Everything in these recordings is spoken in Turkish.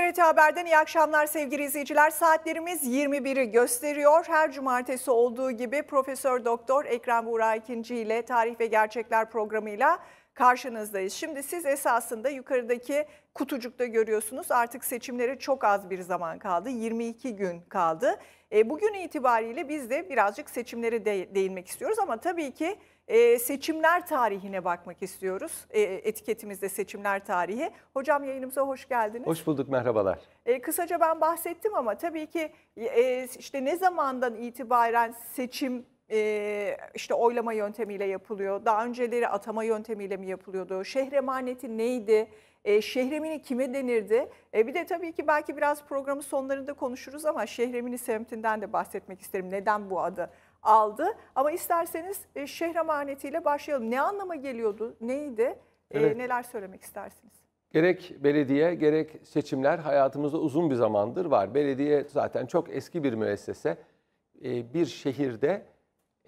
TRT Haber'den iyi akşamlar sevgili izleyiciler. Saatlerimiz 21'i gösteriyor. Her cumartesi olduğu gibi Profesör Doktor Ekrem Buğra İkinci ile Tarih ve Gerçekler programıyla karşınızdayız. Şimdi siz esasında yukarıdaki kutucukta görüyorsunuz. Artık seçimlere çok az bir zaman kaldı. 22 gün kaldı. E, bugün itibariyle biz de birazcık seçimlere de değinmek istiyoruz ama tabii ki e, seçimler tarihine bakmak istiyoruz. E, etiketimizde seçimler tarihi. Hocam yayınımıza hoş geldiniz. Hoş bulduk, merhabalar. E, kısaca ben bahsettim ama tabii ki e, işte ne zamandan itibaren seçim e, işte oylama yöntemiyle yapılıyor? Daha önceleri atama yöntemiyle mi yapılıyordu? Şehre emaneti neydi? E, şehremini kime denirdi? E, bir de tabii ki belki biraz programın sonlarında konuşuruz ama şehremini semtinden de bahsetmek isterim. Neden bu adı aldı. Ama isterseniz e, şehir başlayalım. Ne anlama geliyordu, neydi, e, evet. e, neler söylemek istersiniz? Gerek belediye gerek seçimler hayatımızda uzun bir zamandır var. Belediye zaten çok eski bir müessese. E, bir şehirde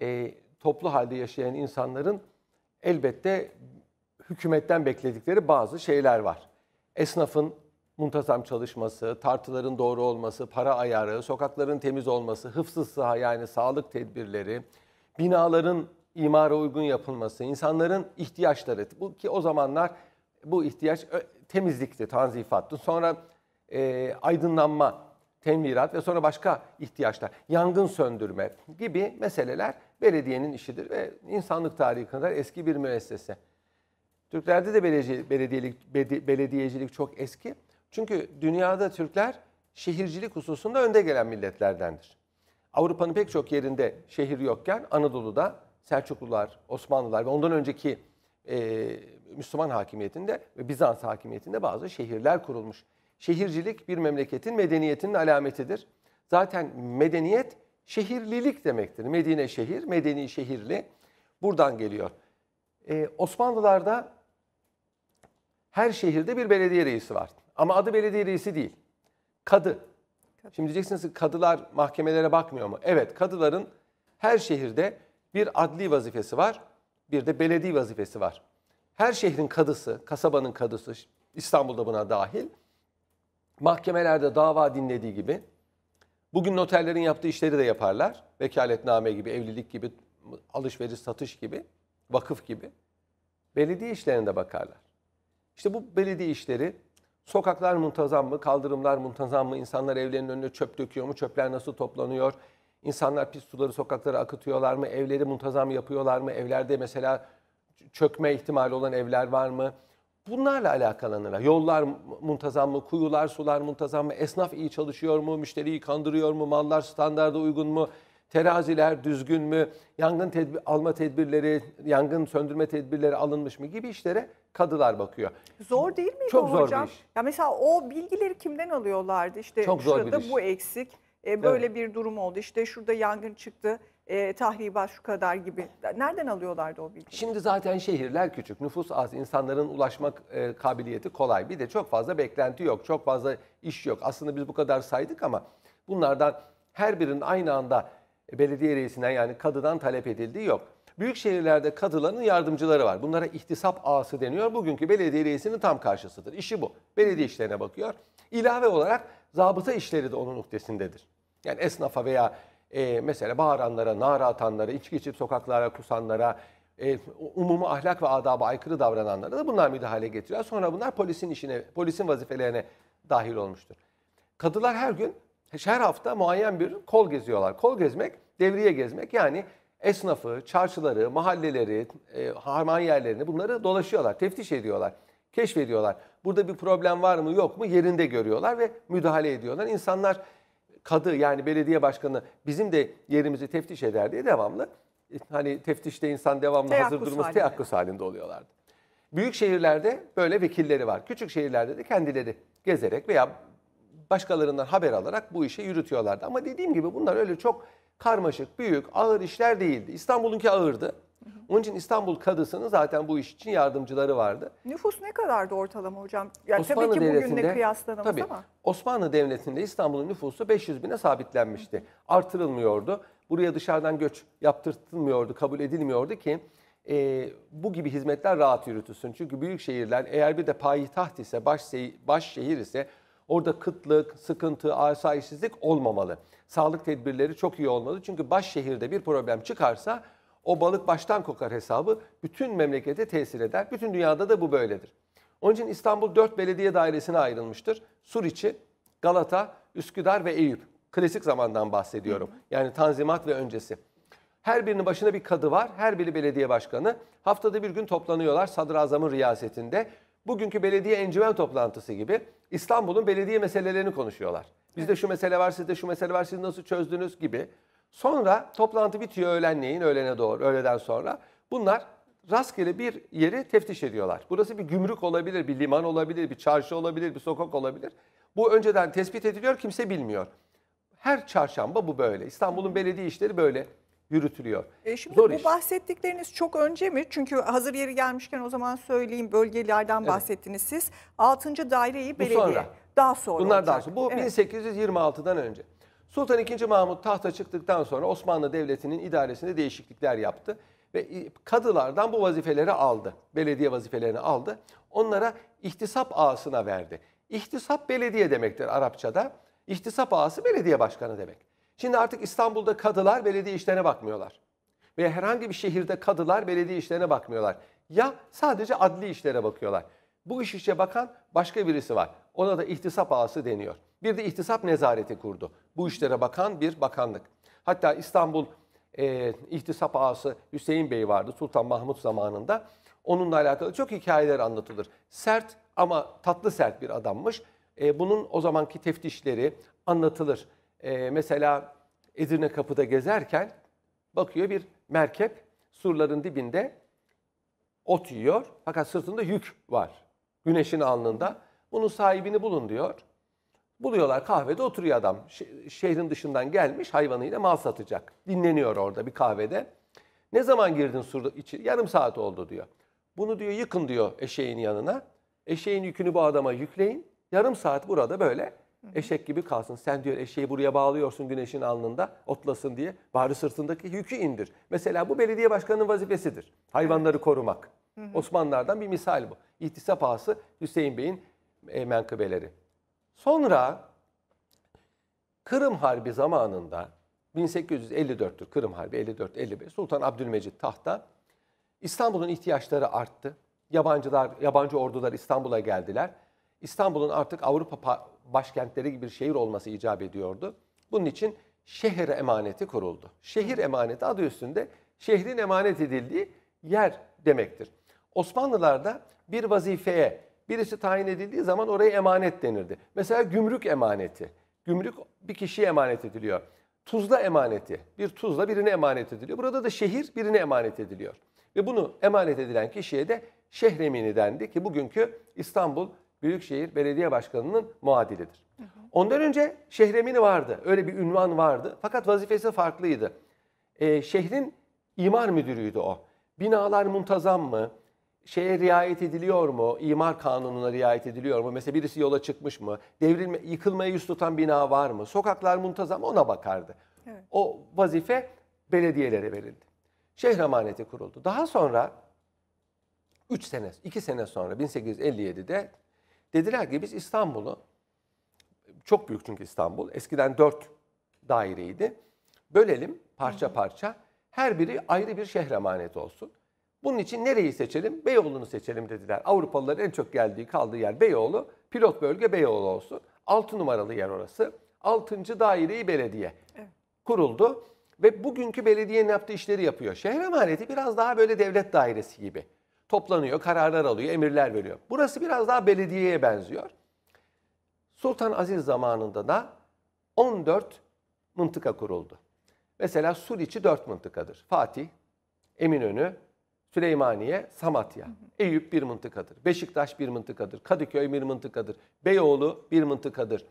e, toplu halde yaşayan insanların elbette hükümetten bekledikleri bazı şeyler var. Esnafın muntazam çalışması, tartıların doğru olması, para ayarı, sokakların temiz olması, hıfzı sıha yani sağlık tedbirleri, binaların imara uygun yapılması, insanların ihtiyaçları. Bu ki o zamanlar bu ihtiyaç temizlikti, tanzifattı. Sonra e, aydınlanma, tenvirat ve sonra başka ihtiyaçlar, yangın söndürme gibi meseleler belediyenin işidir ve insanlık tarihi kadar eski bir müessese. Türklerde de belediyecilik, belediyecilik çok eski. Çünkü dünyada Türkler şehircilik hususunda önde gelen milletlerdendir. Avrupa'nın pek çok yerinde şehir yokken Anadolu'da Selçuklular, Osmanlılar ve ondan önceki e, Müslüman hakimiyetinde ve Bizans hakimiyetinde bazı şehirler kurulmuş. Şehircilik bir memleketin medeniyetinin alametidir. Zaten medeniyet şehirlilik demektir. Medine şehir, medeni şehirli buradan geliyor. Ee, Osmanlılarda her şehirde bir belediye reisi vardı. Ama adı belediye reisi değil. Kadı. Şimdi diyeceksiniz ki kadılar mahkemelere bakmıyor mu? Evet kadıların her şehirde bir adli vazifesi var, bir de belediye vazifesi var. Her şehrin kadısı, kasabanın kadısı, İstanbul'da buna dahil, mahkemelerde dava dinlediği gibi, bugün noterlerin yaptığı işleri de yaparlar. Vekaletname gibi, evlilik gibi, alışveriş, satış gibi, vakıf gibi. Belediye işlerine de bakarlar. İşte bu belediye işleri Sokaklar muntazam mı? Kaldırımlar muntazam mı? İnsanlar evlerinin önüne çöp döküyor mu? Çöpler nasıl toplanıyor? İnsanlar pis suları sokaklara akıtıyorlar mı? Evleri muntazam yapıyorlar mı? Evlerde mesela çökme ihtimali olan evler var mı? Bunlarla alakalanır. Yollar muntazam mı? Kuyular, sular muntazam mı? Esnaf iyi çalışıyor mu? Müşteriyi kandırıyor mu? Mallar standarda uygun mu? teraziler düzgün mü, yangın tedbir, alma tedbirleri, yangın söndürme tedbirleri alınmış mı gibi işlere kadılar bakıyor. Zor değil mi? Çok zor Bir iş. Ya mesela o bilgileri kimden alıyorlardı? İşte Çok zor şurada bir iş. bu eksik, e, böyle evet. bir durum oldu. İşte şurada yangın çıktı, e, tahribat şu kadar gibi. Nereden alıyorlardı o bilgiyi? Şimdi zaten şehirler küçük, nüfus az, insanların ulaşmak e, kabiliyeti kolay. Bir de çok fazla beklenti yok, çok fazla iş yok. Aslında biz bu kadar saydık ama bunlardan her birinin aynı anda belediye reisinden yani kadıdan talep edildiği yok. Büyük şehirlerde kadıların yardımcıları var. Bunlara ihtisap ağası deniyor. Bugünkü belediye reisinin tam karşısıdır. İşi bu. Belediye işlerine bakıyor. İlave olarak zabıta işleri de onun noktasındadır. Yani esnafa veya e, mesela bağıranlara, nara atanlara, içki içip sokaklara kusanlara, e, umumu ahlak ve adaba aykırı davrananlara da bunlar müdahale getiriyor. Sonra bunlar polisin işine, polisin vazifelerine dahil olmuştur. Kadılar her gün, her hafta muayyen bir kol geziyorlar. Kol gezmek devriye gezmek. Yani esnafı, çarşıları, mahalleleri, e, harman yerlerini bunları dolaşıyorlar, teftiş ediyorlar, keşfediyorlar. Burada bir problem var mı yok mu yerinde görüyorlar ve müdahale ediyorlar. İnsanlar kadı yani belediye başkanı bizim de yerimizi teftiş eder diye devamlı e, hani teftişte insan devamlı teyakkuz hazır durması halinde. teyakkuz halinde oluyorlardı. Büyük şehirlerde böyle vekilleri var. Küçük şehirlerde de kendileri gezerek veya başkalarından haber alarak bu işi yürütüyorlardı. Ama dediğim gibi bunlar öyle çok karmaşık, büyük, ağır işler değildi. İstanbul'unki ağırdı. Onun için İstanbul Kadısı'nın zaten bu iş için yardımcıları vardı. Nüfus ne kadardı ortalama hocam? Yani Osmanlı tabii ki bugünle kıyaslanamaz tabii, ama. Osmanlı Devleti'nde İstanbul'un nüfusu 500 bine sabitlenmişti. Artırılmıyordu. Buraya dışarıdan göç yaptırtılmıyordu, kabul edilmiyordu ki e, bu gibi hizmetler rahat yürütülsün. Çünkü büyük şehirler eğer bir de payitaht ise, baş, baş şehir ise Orada kıtlık, sıkıntı, asayişsizlik olmamalı. Sağlık tedbirleri çok iyi olmalı. Çünkü baş şehirde bir problem çıkarsa o balık baştan kokar hesabı bütün memlekete tesir eder. Bütün dünyada da bu böyledir. Onun için İstanbul 4 belediye dairesine ayrılmıştır. Suriçi, Galata, Üsküdar ve Eyüp. Klasik zamandan bahsediyorum. Yani Tanzimat ve öncesi. Her birinin başına bir kadı var. Her biri belediye başkanı. Haftada bir gün toplanıyorlar sadrazamın riyasetinde. Bugünkü belediye encümen toplantısı gibi İstanbul'un belediye meselelerini konuşuyorlar. Bizde evet. şu mesele var, sizde şu mesele var, siz nasıl çözdünüz gibi. Sonra toplantı bitiyor öğlenleyin, öğlene doğru, öğleden sonra. Bunlar rastgele bir yeri teftiş ediyorlar. Burası bir gümrük olabilir, bir liman olabilir, bir çarşı olabilir, bir sokak olabilir. Bu önceden tespit ediliyor, kimse bilmiyor. Her çarşamba bu böyle. İstanbul'un belediye işleri böyle yürütülüyor. E şimdi Zor bu iş. bahsettikleriniz çok önce mi? Çünkü hazır yeri gelmişken o zaman söyleyeyim bölgelerden evet. bahsettiniz siz. 6. daireyi bu belediye. Sonra. Daha sonra. Bunlar olacak. daha sonra. Bu evet. 1826'dan önce. Sultan II. Mahmut tahta çıktıktan sonra Osmanlı Devleti'nin idaresinde değişiklikler yaptı. Ve kadılardan bu vazifeleri aldı. Belediye vazifelerini aldı. Onlara ihtisap ağasına verdi. İhtisap belediye demektir Arapçada. İhtisap ağası belediye başkanı demek. Şimdi artık İstanbul'da kadılar belediye işlerine bakmıyorlar. Veya herhangi bir şehirde kadılar belediye işlerine bakmıyorlar. Ya sadece adli işlere bakıyorlar. Bu iş işe bakan başka birisi var. Ona da ihtisap ağası deniyor. Bir de ihtisap nezareti kurdu. Bu işlere bakan bir bakanlık. Hatta İstanbul e, ihtisap ağası Hüseyin Bey vardı Sultan Mahmut zamanında. Onunla alakalı çok hikayeler anlatılır. Sert ama tatlı sert bir adammış. E, bunun o zamanki teftişleri anlatılır e, mesela Edirne Kapı'da gezerken bakıyor bir merkep surların dibinde ot yiyor fakat sırtında yük var. Güneşin alnında. Bunun sahibini bulun diyor. Buluyorlar kahvede oturuyor adam. Şehrin dışından gelmiş hayvanıyla mal satacak. Dinleniyor orada bir kahvede. Ne zaman girdin surda içi? Yarım saat oldu diyor. Bunu diyor yıkın diyor eşeğin yanına. Eşeğin yükünü bu adama yükleyin. Yarım saat burada böyle Eşek gibi kalsın. Sen diyor eşeği buraya bağlıyorsun güneşin alnında otlasın diye. Bari sırtındaki yükü indir. Mesela bu belediye başkanının vazifesidir. Hayvanları korumak. Osmanlılardan bir misal bu. İhtisap ağası Hüseyin Bey'in e, menkıbeleri. Sonra Kırım Harbi zamanında 1854'tür Kırım Harbi 54-55 Sultan Abdülmecit tahta İstanbul'un ihtiyaçları arttı. Yabancılar, yabancı ordular İstanbul'a geldiler. İstanbul'un artık Avrupa başkentleri gibi bir şehir olması icap ediyordu. Bunun için şehir emaneti kuruldu. Şehir emaneti adı üstünde şehrin emanet edildiği yer demektir. Osmanlılarda bir vazifeye birisi tayin edildiği zaman oraya emanet denirdi. Mesela gümrük emaneti. Gümrük bir kişiye emanet ediliyor. Tuzla emaneti. Bir tuzla birine emanet ediliyor. Burada da şehir birine emanet ediliyor. Ve bunu emanet edilen kişiye de şehremini dendi ki bugünkü İstanbul Büyükşehir Belediye Başkanı'nın muadilidir. Ondan önce şehremini vardı. Öyle bir ünvan vardı. Fakat vazifesi farklıydı. Ee, şehrin imar müdürüydü o. Binalar muntazam mı? Şeye riayet ediliyor mu? İmar kanununa riayet ediliyor mu? Mesela birisi yola çıkmış mı? Devrilme, yıkılmaya yüz tutan bina var mı? Sokaklar muntazam mı? ona bakardı. Evet. O vazife belediyelere verildi. Şehir amaneti kuruldu. Daha sonra 3 sene, 2 sene sonra 1857'de Dediler ki biz İstanbul'u, çok büyük çünkü İstanbul, eskiden dört daireydi. Bölelim parça parça. Her biri ayrı bir şehre emanet olsun. Bunun için nereyi seçelim? Beyoğlu'nu seçelim dediler. Avrupalıların en çok geldiği kaldığı yer Beyoğlu. Pilot bölge Beyoğlu olsun. altı numaralı yer orası. altıncı daireyi belediye kuruldu. Ve bugünkü belediyenin yaptığı işleri yapıyor. Şehir emaneti biraz daha böyle devlet dairesi gibi. Toplanıyor, kararlar alıyor, emirler veriyor. Burası biraz daha belediyeye benziyor. Sultan Aziz zamanında da 14 mıntıka kuruldu. Mesela Suriçi 4 mıntıkadır. Fatih, Eminönü, Süleymaniye, Samatya. Eyüp bir mıntıkadır. Beşiktaş bir mıntıkadır. Kadıköy bir mıntıkadır. Beyoğlu bir mıntıkadır.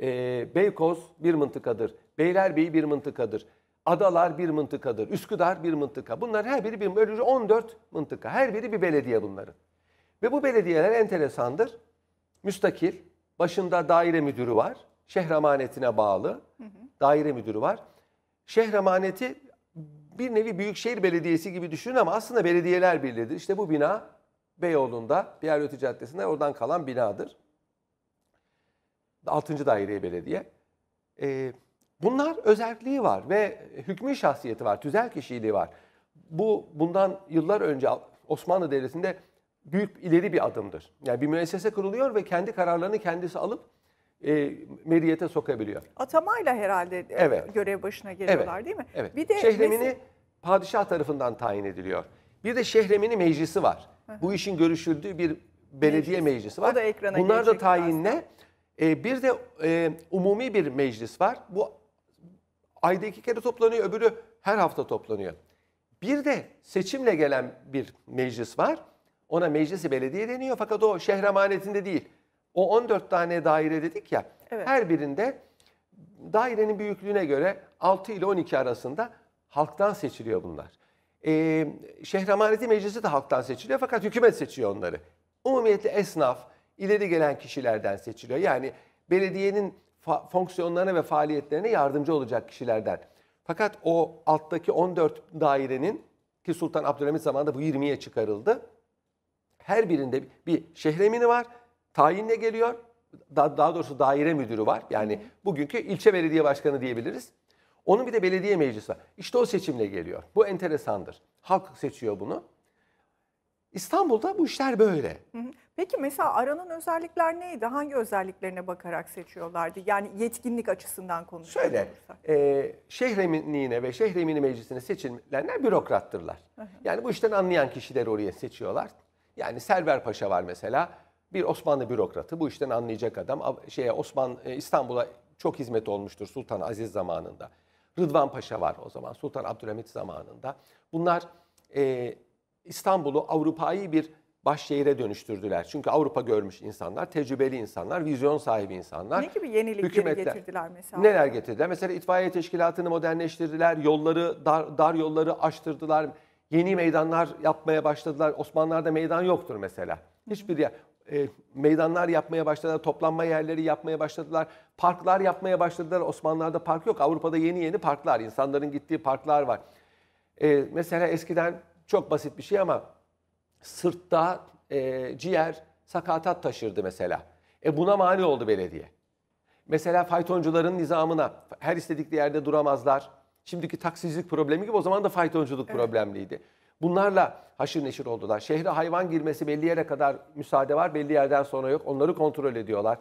E, Beykoz bir mıntıkadır. Beylerbeyi bir mıntıkadır. Adalar bir mıntıkadır. Üsküdar bir mıntıka. Bunlar her biri bir böylece 14 mıntıka. Her biri bir belediye bunların. Ve bu belediyeler enteresandır. Müstakil, başında daire müdürü var. Şehir amanetine bağlı hı hı. daire müdürü var. Şehir amaneti bir nevi büyükşehir belediyesi gibi düşünün ama aslında belediyeler birliğidir. İşte bu bina Beyoğlu'nda, Diyarbakır Caddesi'nde oradan kalan binadır. 6. Daireye Belediye. Ee, Bunlar özelliği var ve hükmü şahsiyeti var, tüzel kişiliği var. Bu bundan yıllar önce Osmanlı Devleti'nde büyük ileri bir adımdır. Yani bir müessese kuruluyor ve kendi kararlarını kendisi alıp e, meriyete sokabiliyor. Atamayla herhalde e, evet. görev başına geliyorlar evet. değil mi? Evet. Bir de Şehremini mes- padişah tarafından tayin ediliyor. Bir de Şehremini meclisi var. Bu işin görüşüldüğü bir belediye meclis. meclisi var. O da ekrana Bunlar da tayinle. E, bir de e, umumi bir meclis var. Bu ayda iki kere toplanıyor, öbürü her hafta toplanıyor. Bir de seçimle gelen bir meclis var. Ona meclisi belediye deniyor fakat o şehre emanetinde değil. O 14 tane daire dedik ya. Evet. Her birinde dairenin büyüklüğüne göre 6 ile 12 arasında halktan seçiliyor bunlar. Ee, şehir emaneti meclisi de halktan seçiliyor fakat hükümet seçiyor onları. Umumiyetle esnaf, ileri gelen kişilerden seçiliyor. Yani belediyenin fonksiyonlarına ve faaliyetlerine yardımcı olacak kişilerden. Fakat o alttaki 14 dairenin ki Sultan Abdülhamit zamanında bu 20'ye çıkarıldı. Her birinde bir şehremini var, tayinle geliyor. Daha doğrusu daire müdürü var. Yani bugünkü ilçe belediye başkanı diyebiliriz. Onun bir de belediye meclisi var. İşte o seçimle geliyor. Bu enteresandır. Halk seçiyor bunu. İstanbul'da bu işler böyle. Hı hı. Peki mesela aranan özellikler neydi? Hangi özelliklerine bakarak seçiyorlardı? Yani yetkinlik açısından konuşuyoruz. Şöyle, e, şehir ve şehremini meclisine seçilenler bürokrattırlar. Yani bu işten anlayan kişileri oraya seçiyorlar. Yani Selver Paşa var mesela. Bir Osmanlı bürokratı. Bu işten anlayacak adam. Şeye Osman e, İstanbul'a çok hizmet olmuştur Sultan Aziz zamanında. Rıdvan Paşa var o zaman Sultan Abdülhamit zamanında. Bunlar e, İstanbul'u Avrupa'yı bir Baş şehire dönüştürdüler. Çünkü Avrupa görmüş insanlar, tecrübeli insanlar, vizyon sahibi insanlar. Ne gibi yenilikleri hükümetler, getirdiler mesela? Neler getirdiler? Mesela itfaiye teşkilatını modernleştirdiler, yolları, dar, dar yolları açtırdılar. Yeni meydanlar yapmaya başladılar. Osmanlılar'da meydan yoktur mesela. Hiçbir yer. E, meydanlar yapmaya başladılar, toplanma yerleri yapmaya başladılar, parklar yapmaya başladılar. Osmanlılar'da park yok. Avrupa'da yeni yeni parklar, insanların gittiği parklar var. E, mesela eskiden çok basit bir şey ama sırtta e, ciğer sakatat taşırdı mesela. E buna mani oldu belediye. Mesela faytoncuların nizamına her istedikleri yerde duramazlar. Şimdiki taksicilik problemi gibi o zaman da faytonculuk evet. problemliydi. Bunlarla haşır neşir oldular. Şehre hayvan girmesi belli yere kadar müsaade var, belli yerden sonra yok. Onları kontrol ediyorlar.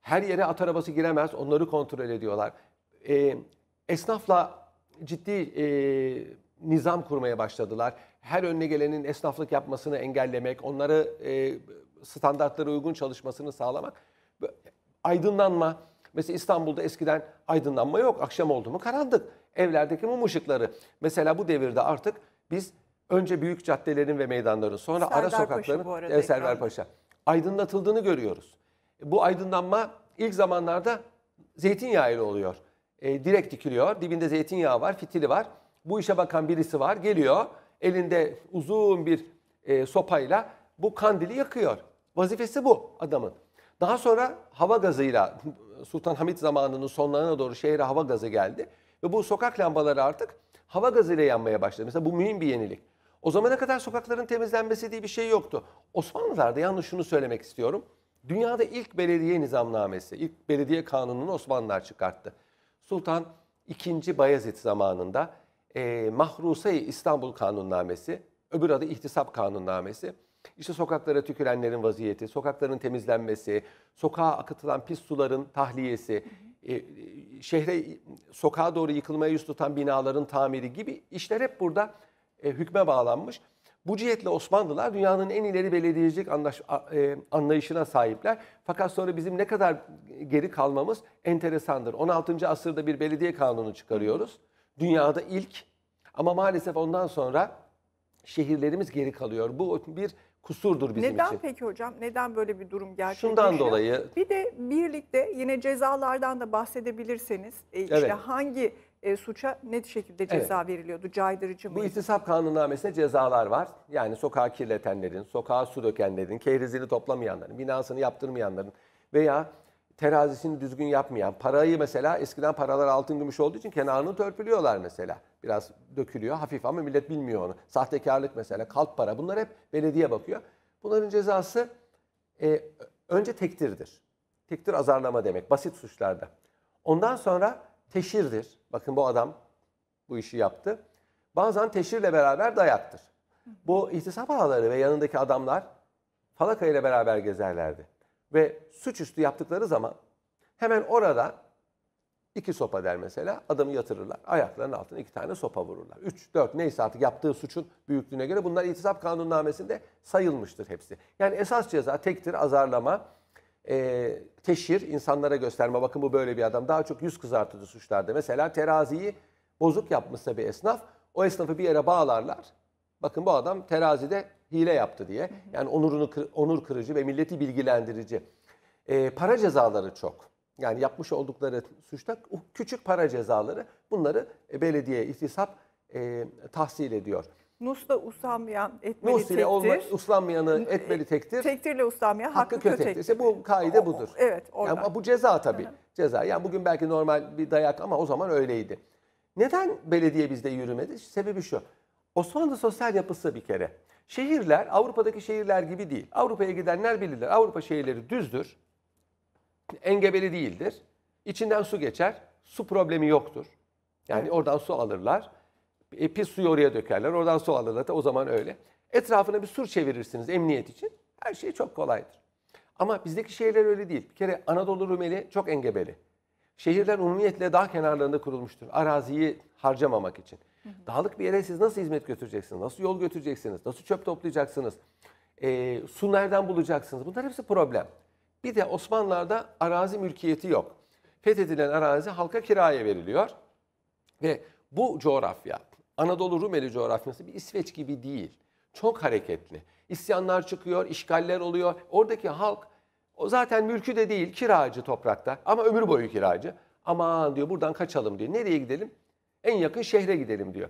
Her yere at arabası giremez, onları kontrol ediyorlar. E, esnafla ciddi e, nizam kurmaya başladılar her önüne gelenin esnaflık yapmasını engellemek, onları e, standartlara uygun çalışmasını sağlamak. Aydınlanma, mesela İstanbul'da eskiden aydınlanma yok. Akşam oldu mu karanlık. Evlerdeki mum ışıkları. Mesela bu devirde artık biz önce büyük caddelerin ve meydanların, sonra Serdar ara sokakların, Paşa e, Server Paşa aydınlatıldığını görüyoruz. E, bu aydınlanma ilk zamanlarda zeytinyağı ile oluyor. E, direkt dikiliyor, dibinde zeytinyağı var, fitili var. Bu işe bakan birisi var, geliyor elinde uzun bir e, sopayla bu kandili yakıyor. Vazifesi bu adamın. Daha sonra hava gazıyla Sultan Hamit zamanının sonlarına doğru şehre hava gazı geldi. Ve bu sokak lambaları artık hava gazıyla yanmaya başladı. Mesela bu mühim bir yenilik. O zamana kadar sokakların temizlenmesi diye bir şey yoktu. Osmanlılar'da yalnız şunu söylemek istiyorum. Dünyada ilk belediye nizamnamesi, ilk belediye kanununu Osmanlılar çıkarttı. Sultan II. Bayezid zamanında e, mahruse İstanbul Kanunnamesi, öbür adı İhtisap Kanunnamesi. İşte sokaklara tükürenlerin vaziyeti, sokakların temizlenmesi, sokağa akıtılan pis suların tahliyesi, e, e, şehre sokağa doğru yıkılmaya yüz tutan binaların tamiri gibi işler hep burada e, hükme bağlanmış. Bu cihetle Osmanlılar dünyanın en ileri belediyecilik anlaş, e, anlayışına sahipler. Fakat sonra bizim ne kadar geri kalmamız enteresandır. 16. asırda bir belediye kanunu çıkarıyoruz. Dünyada ilk ama maalesef ondan sonra şehirlerimiz geri kalıyor. Bu bir kusurdur bizim Neden için. Neden peki hocam? Neden böyle bir durum gerçekleşiyor? Şundan dolayı. Bir de birlikte yine cezalardan da bahsedebilirseniz e, işte evet. hangi e, suça ne şekilde ceza evet. veriliyordu? Caydırıcı mı? Bu istisap kanunnamesinde cezalar var. Yani sokağa kirletenlerin, sokağa su dökenlerin, kehrezini toplamayanların, binasını yaptırmayanların veya terazisini düzgün yapmayan, parayı mesela eskiden paralar altın gümüş olduğu için kenarını törpülüyorlar mesela. Biraz dökülüyor hafif ama millet bilmiyor onu. Sahtekarlık mesela, kalp para bunlar hep belediye bakıyor. Bunların cezası e, önce tektirdir. Tektir azarlama demek basit suçlarda. Ondan sonra teşirdir. Bakın bu adam bu işi yaptı. Bazen teşirle beraber dayaktır. Bu ihtisap ağları ve yanındaki adamlar falaka ile beraber gezerlerdi. Ve suçüstü yaptıkları zaman hemen orada İki sopa der mesela. Adamı yatırırlar. Ayaklarının altına iki tane sopa vururlar. Üç, dört neyse artık yaptığı suçun büyüklüğüne göre bunlar itisap kanunnamesinde sayılmıştır hepsi. Yani esas ceza tektir azarlama, e, teşhir, insanlara gösterme. Bakın bu böyle bir adam. Daha çok yüz kızartıcı suçlarda. Mesela teraziyi bozuk yapmışsa bir esnaf o esnafı bir yere bağlarlar. Bakın bu adam terazide hile yaptı diye. Yani onurunu onur kırıcı ve milleti bilgilendirici. E, para cezaları çok yani yapmış oldukları suçta küçük para cezaları bunları e, belediye ihtisap e, tahsil ediyor. Nusla usanmayan etmeli Nus ile tektir. Olma, uslanmayanı e, etmeli tektir. Tektirle uslanmayan hakkı, hakkı kötektir. kötektir. Bu kaide o, budur. Evet, oradan. Yani bu ceza tabii. Hı-hı. Ceza. Yani bugün belki normal bir dayak ama o zaman öyleydi. Neden belediye bizde yürümedi? Sebebi şu. Osmanlı sosyal yapısı bir kere. Şehirler Avrupa'daki şehirler gibi değil. Avrupa'ya gidenler bilirler. Avrupa şehirleri düzdür engebeli değildir. İçinden su geçer. Su problemi yoktur. Yani evet. oradan su alırlar. E, pis suyu oraya dökerler. Oradan su alırlar. Da o zaman öyle. Etrafına bir sur çevirirsiniz emniyet için. Her şey çok kolaydır. Ama bizdeki şehirler öyle değil. Bir kere Anadolu Rumeli çok engebeli. Şehirler umumiyetle dağ kenarlarında kurulmuştur. Araziyi harcamamak için. Hı hı. Dağlık bir yere siz nasıl hizmet götüreceksiniz? Nasıl yol götüreceksiniz? Nasıl çöp toplayacaksınız? E, su nereden bulacaksınız? Bunlar hepsi problem. Bir de Osmanlılar'da arazi mülkiyeti yok. Fethedilen arazi halka kiraya veriliyor. Ve bu coğrafya, Anadolu Rumeli coğrafyası bir İsveç gibi değil. Çok hareketli. İsyanlar çıkıyor, işgaller oluyor. Oradaki halk o zaten mülkü de değil, kiracı toprakta ama ömür boyu kiracı. Aman diyor buradan kaçalım diyor. Nereye gidelim? En yakın şehre gidelim diyor.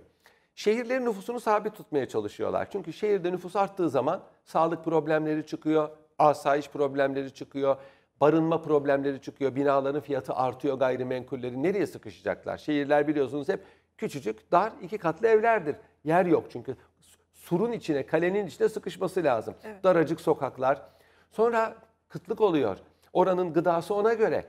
Şehirlerin nüfusunu sabit tutmaya çalışıyorlar. Çünkü şehirde nüfus arttığı zaman sağlık problemleri çıkıyor, asayiş problemleri çıkıyor, barınma problemleri çıkıyor, binaların fiyatı artıyor gayrimenkulleri. Nereye sıkışacaklar? Şehirler biliyorsunuz hep küçücük, dar, iki katlı evlerdir. Yer yok çünkü surun içine, kalenin içine sıkışması lazım. Evet. Daracık sokaklar. Sonra kıtlık oluyor. Oranın gıdası ona göre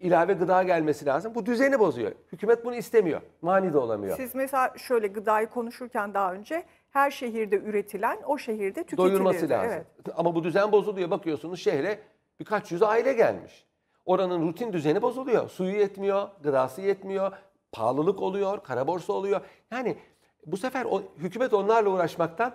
ilave gıda gelmesi lazım. Bu düzeni bozuyor. Hükümet bunu istemiyor. Mani de olamıyor. Siz mesela şöyle gıdayı konuşurken daha önce her şehirde üretilen o şehirde tüketilir. Doyurması lazım. Evet. Ama bu düzen bozuluyor. Bakıyorsunuz şehre birkaç yüz aile gelmiş. Oranın rutin düzeni bozuluyor. Suyu yetmiyor, gıdası yetmiyor, pahalılık oluyor, kara borsa oluyor. Yani bu sefer o, hükümet onlarla uğraşmaktan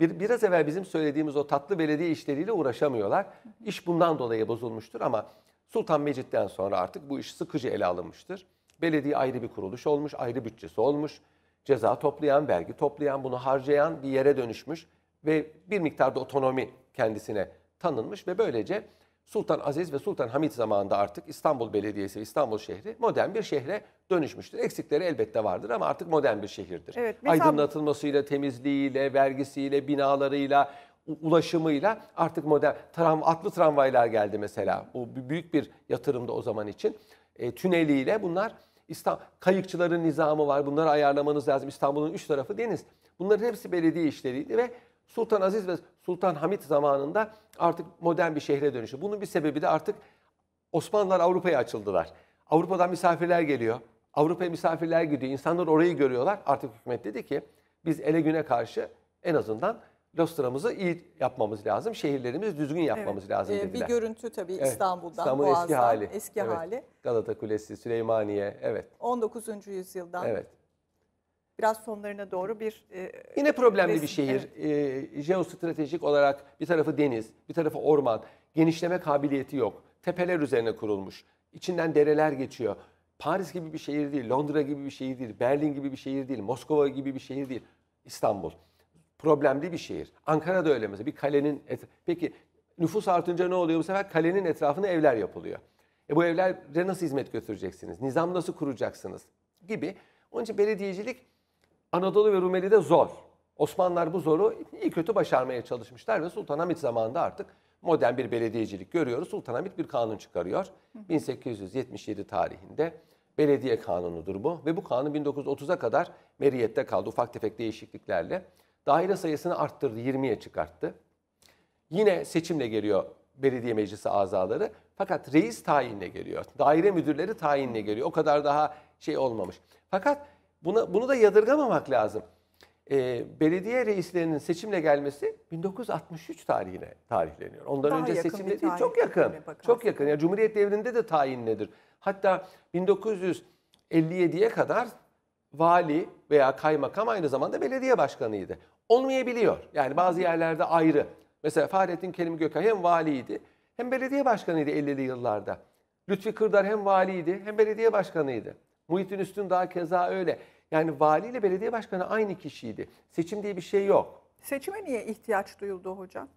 bir, biraz evvel bizim söylediğimiz o tatlı belediye işleriyle uğraşamıyorlar. İş bundan dolayı bozulmuştur ama Sultan Mecit'ten sonra artık bu iş sıkıcı ele alınmıştır. Belediye ayrı bir kuruluş olmuş, ayrı bütçesi olmuş ceza toplayan, vergi toplayan, bunu harcayan bir yere dönüşmüş ve bir miktarda otonomi kendisine tanınmış ve böylece Sultan Aziz ve Sultan Hamid zamanında artık İstanbul Belediyesi İstanbul şehri modern bir şehre dönüşmüştür. Eksikleri elbette vardır ama artık modern bir şehirdir. Evet, mesela... Aydınlatılmasıyla, temizliğiyle, vergisiyle, binalarıyla, ulaşımıyla artık modern tram, atlı tramvaylar geldi mesela. Bu büyük bir yatırımdı o zaman için. E, tüneliyle bunlar İstanbul, kayıkçıların nizamı var. Bunları ayarlamanız lazım. İstanbul'un üç tarafı deniz. Bunların hepsi belediye işleriydi ve Sultan Aziz ve Sultan Hamit zamanında artık modern bir şehre dönüştü. Bunun bir sebebi de artık Osmanlılar Avrupa'ya açıldılar. Avrupa'dan misafirler geliyor. Avrupa'ya misafirler gidiyor. İnsanlar orayı görüyorlar. Artık hükümet dedi ki biz ele güne karşı en azından Lostramızı iyi yapmamız lazım. Şehirlerimiz düzgün yapmamız evet. lazım ee, dediler. Bir görüntü tabii evet. İstanbul'dan, İstanbul'un eski hali. Eski evet. hali. Galata Kulesi, Süleymaniye, evet. 19. yüzyıldan. Evet. Biraz sonlarına doğru bir... E, Yine problemli resim. bir şehir. Evet. E, jeostratejik olarak bir tarafı deniz, bir tarafı orman. Genişleme kabiliyeti yok. Tepeler üzerine kurulmuş. İçinden dereler geçiyor. Paris gibi bir şehir değil, Londra gibi bir şehir değil, Berlin gibi bir şehir değil, Moskova gibi bir şehir değil. İstanbul problemli bir şehir. Ankara da öyle mesela bir kalenin et... peki nüfus artınca ne oluyor bu sefer kalenin etrafına evler yapılıyor. E bu evlere nasıl hizmet götüreceksiniz? Nizam nasıl kuracaksınız? Gibi. Onun için belediyecilik Anadolu ve Rumeli'de zor. Osmanlılar bu zoru iyi kötü başarmaya çalışmışlar ve Sultanahmet zamanında artık modern bir belediyecilik görüyoruz. Sultanahmet bir kanun çıkarıyor. 1877 tarihinde belediye kanunudur bu ve bu kanun 1930'a kadar meriyette kaldı ufak tefek değişikliklerle. Daire sayısını arttırdı, 20'ye çıkarttı. Yine seçimle geliyor belediye meclisi azaları. Fakat reis tayinle geliyor. Daire müdürleri tayinle geliyor. O kadar daha şey olmamış. Fakat buna, bunu da yadırgamamak lazım. Ee, belediye reislerinin seçimle gelmesi 1963 tarihine tarihleniyor. Ondan daha önce seçimle değil, çok yakın. Çok yakın. Yani Cumhuriyet devrinde de tayin nedir? Hatta 1957'ye kadar vali veya kaymakam aynı zamanda belediye başkanıydı. Olmayabiliyor. Yani bazı yerlerde ayrı. Mesela Fahrettin Kerim Gökay hem valiydi hem belediye başkanıydı 50'li yıllarda. Lütfi Kırdar hem valiydi hem belediye başkanıydı. Muhittin Üstün daha keza öyle. Yani valiyle belediye başkanı aynı kişiydi. Seçim diye bir şey yok. Seçime niye ihtiyaç duyuldu hocam?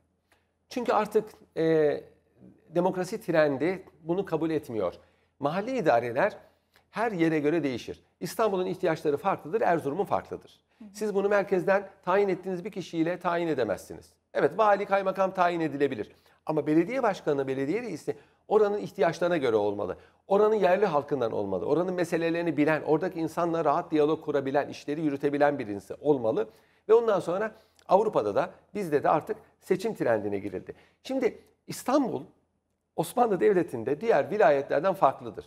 Çünkü artık e, demokrasi trendi bunu kabul etmiyor. Mahalle idareler her yere göre değişir. İstanbul'un ihtiyaçları farklıdır, Erzurum'un farklıdır. Siz bunu merkezden tayin ettiğiniz bir kişiyle tayin edemezsiniz. Evet vali kaymakam tayin edilebilir. Ama belediye başkanı, belediye reisi oranın ihtiyaçlarına göre olmalı. Oranın yerli halkından olmalı. Oranın meselelerini bilen, oradaki insanla rahat diyalog kurabilen, işleri yürütebilen birisi olmalı. Ve ondan sonra Avrupa'da da bizde de artık seçim trendine girildi. Şimdi İstanbul Osmanlı Devleti'nde diğer vilayetlerden farklıdır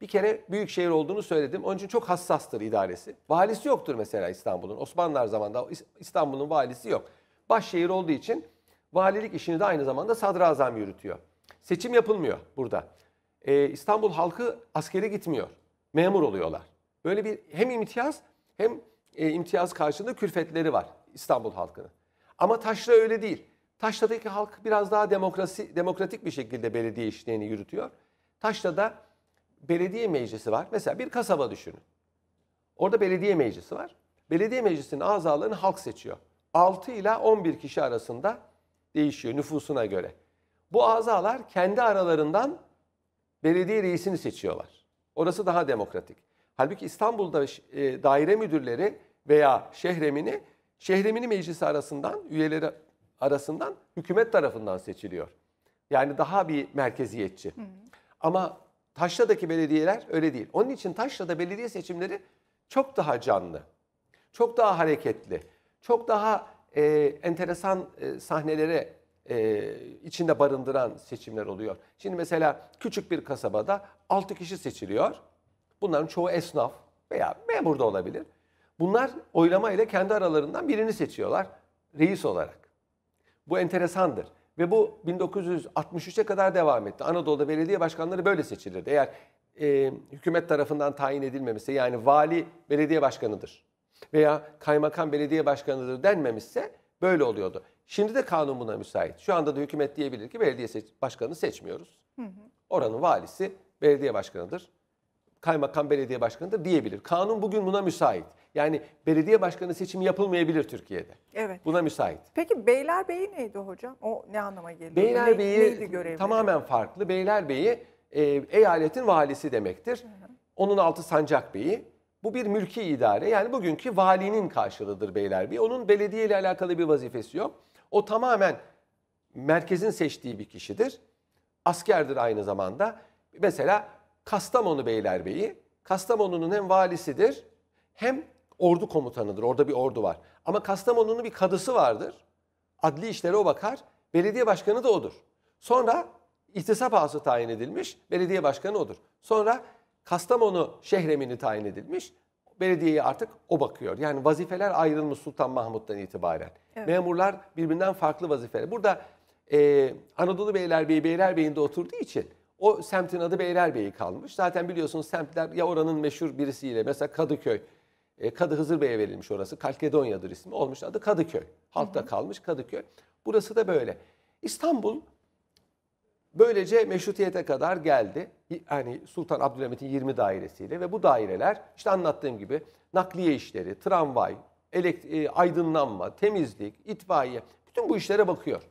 bir kere büyük şehir olduğunu söyledim. Onun için çok hassastır idaresi. Valisi yoktur mesela İstanbul'un. Osmanlılar zamanında İstanbul'un valisi yok. Başşehir olduğu için valilik işini de aynı zamanda sadrazam yürütüyor. Seçim yapılmıyor burada. Ee, İstanbul halkı askere gitmiyor. Memur oluyorlar. Böyle bir hem imtiyaz hem e, imtiyaz karşılığında külfetleri var İstanbul halkının. Ama Taşra öyle değil. Taşra'daki halk biraz daha demokrasi demokratik bir şekilde belediye işlerini yürütüyor. Taşra'da belediye meclisi var. Mesela bir kasaba düşünün. Orada belediye meclisi var. Belediye meclisinin azalarını halk seçiyor. 6 ile 11 kişi arasında değişiyor nüfusuna göre. Bu azalar kendi aralarından belediye reisini seçiyorlar. Orası daha demokratik. Halbuki İstanbul'da e, daire müdürleri veya şehremini, şehremini meclisi arasından, üyeleri arasından hükümet tarafından seçiliyor. Yani daha bir merkeziyetçi. hı. Ama Taşla'daki belediyeler öyle değil. Onun için Taşla'da belediye seçimleri çok daha canlı, çok daha hareketli, çok daha e, enteresan e, sahnelere e, içinde barındıran seçimler oluyor. Şimdi mesela küçük bir kasabada 6 kişi seçiliyor. Bunların çoğu esnaf veya memur da olabilir. Bunlar oylama ile kendi aralarından birini seçiyorlar reis olarak. Bu enteresandır. Ve bu 1963'e kadar devam etti. Anadolu'da belediye başkanları böyle seçilirdi. Eğer e, hükümet tarafından tayin edilmemişse yani vali belediye başkanıdır veya kaymakam belediye başkanıdır denmemişse böyle oluyordu. Şimdi de kanun buna müsait. Şu anda da hükümet diyebilir ki belediye seç başkanını seçmiyoruz. Oranın valisi belediye başkanıdır. Kaymakam belediye başkanıdır diyebilir. Kanun bugün buna müsait. Yani belediye başkanı seçimi yapılmayabilir Türkiye'de. Evet. Buna müsait. Peki beyler beyi neydi hocam? O ne anlama geliyor? Beyler neydi, neydi tamamen farklı. Beylerbeyi e, eyaletin valisi demektir. Onun altı Sancak Bey'i. Bu bir mülki idare. Yani bugünkü valinin karşılığıdır Beylerbeyi. Onun belediye ile alakalı bir vazifesi yok. O tamamen merkezin seçtiği bir kişidir. Askerdir aynı zamanda. Mesela Kastamonu Beylerbeyi, Kastamonu'nun hem valisidir hem ordu komutanıdır. Orada bir ordu var. Ama Kastamonu'nun bir kadısı vardır. Adli işlere o bakar. Belediye başkanı da odur. Sonra İhtisap ağası tayin edilmiş, belediye başkanı odur. Sonra Kastamonu şehremini tayin edilmiş, belediyeyi artık o bakıyor. Yani vazifeler ayrılmış Sultan Mahmut'tan itibaren. Evet. Memurlar birbirinden farklı vazifeler. Burada e, Anadolu Beylerbeyi, Beylerbeyi'nde oturduğu için o semtin adı Beylerbeyi kalmış. Zaten biliyorsunuz semtler ya oranın meşhur birisiyle, mesela Kadıköy, e, Kadı Hızır Bey'e verilmiş orası. Kalkedonya'dır ismi. Olmuş adı Kadıköy. Halkta kalmış Kadıköy. Burası da böyle. İstanbul böylece meşrutiyete kadar geldi. yani Sultan Abdülhamit'in 20 dairesiyle ve bu daireler işte anlattığım gibi nakliye işleri, tramvay, elektri- e, aydınlanma, temizlik, itfaiye bütün bu işlere bakıyor.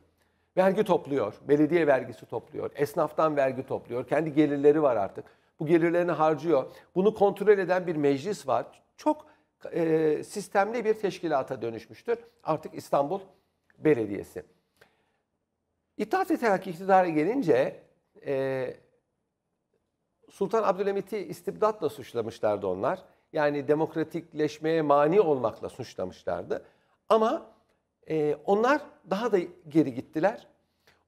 Vergi topluyor, belediye vergisi topluyor, esnaftan vergi topluyor, kendi gelirleri var artık. Bu gelirlerini harcıyor. Bunu kontrol eden bir meclis var. Çok e, sistemli bir teşkilata dönüşmüştür. Artık İstanbul Belediyesi. İttihat ve Terakki iktidara gelince e, Sultan Abdülhamit'i istibdatla suçlamışlardı onlar. Yani demokratikleşmeye mani olmakla suçlamışlardı. Ama e, onlar daha da geri gittiler.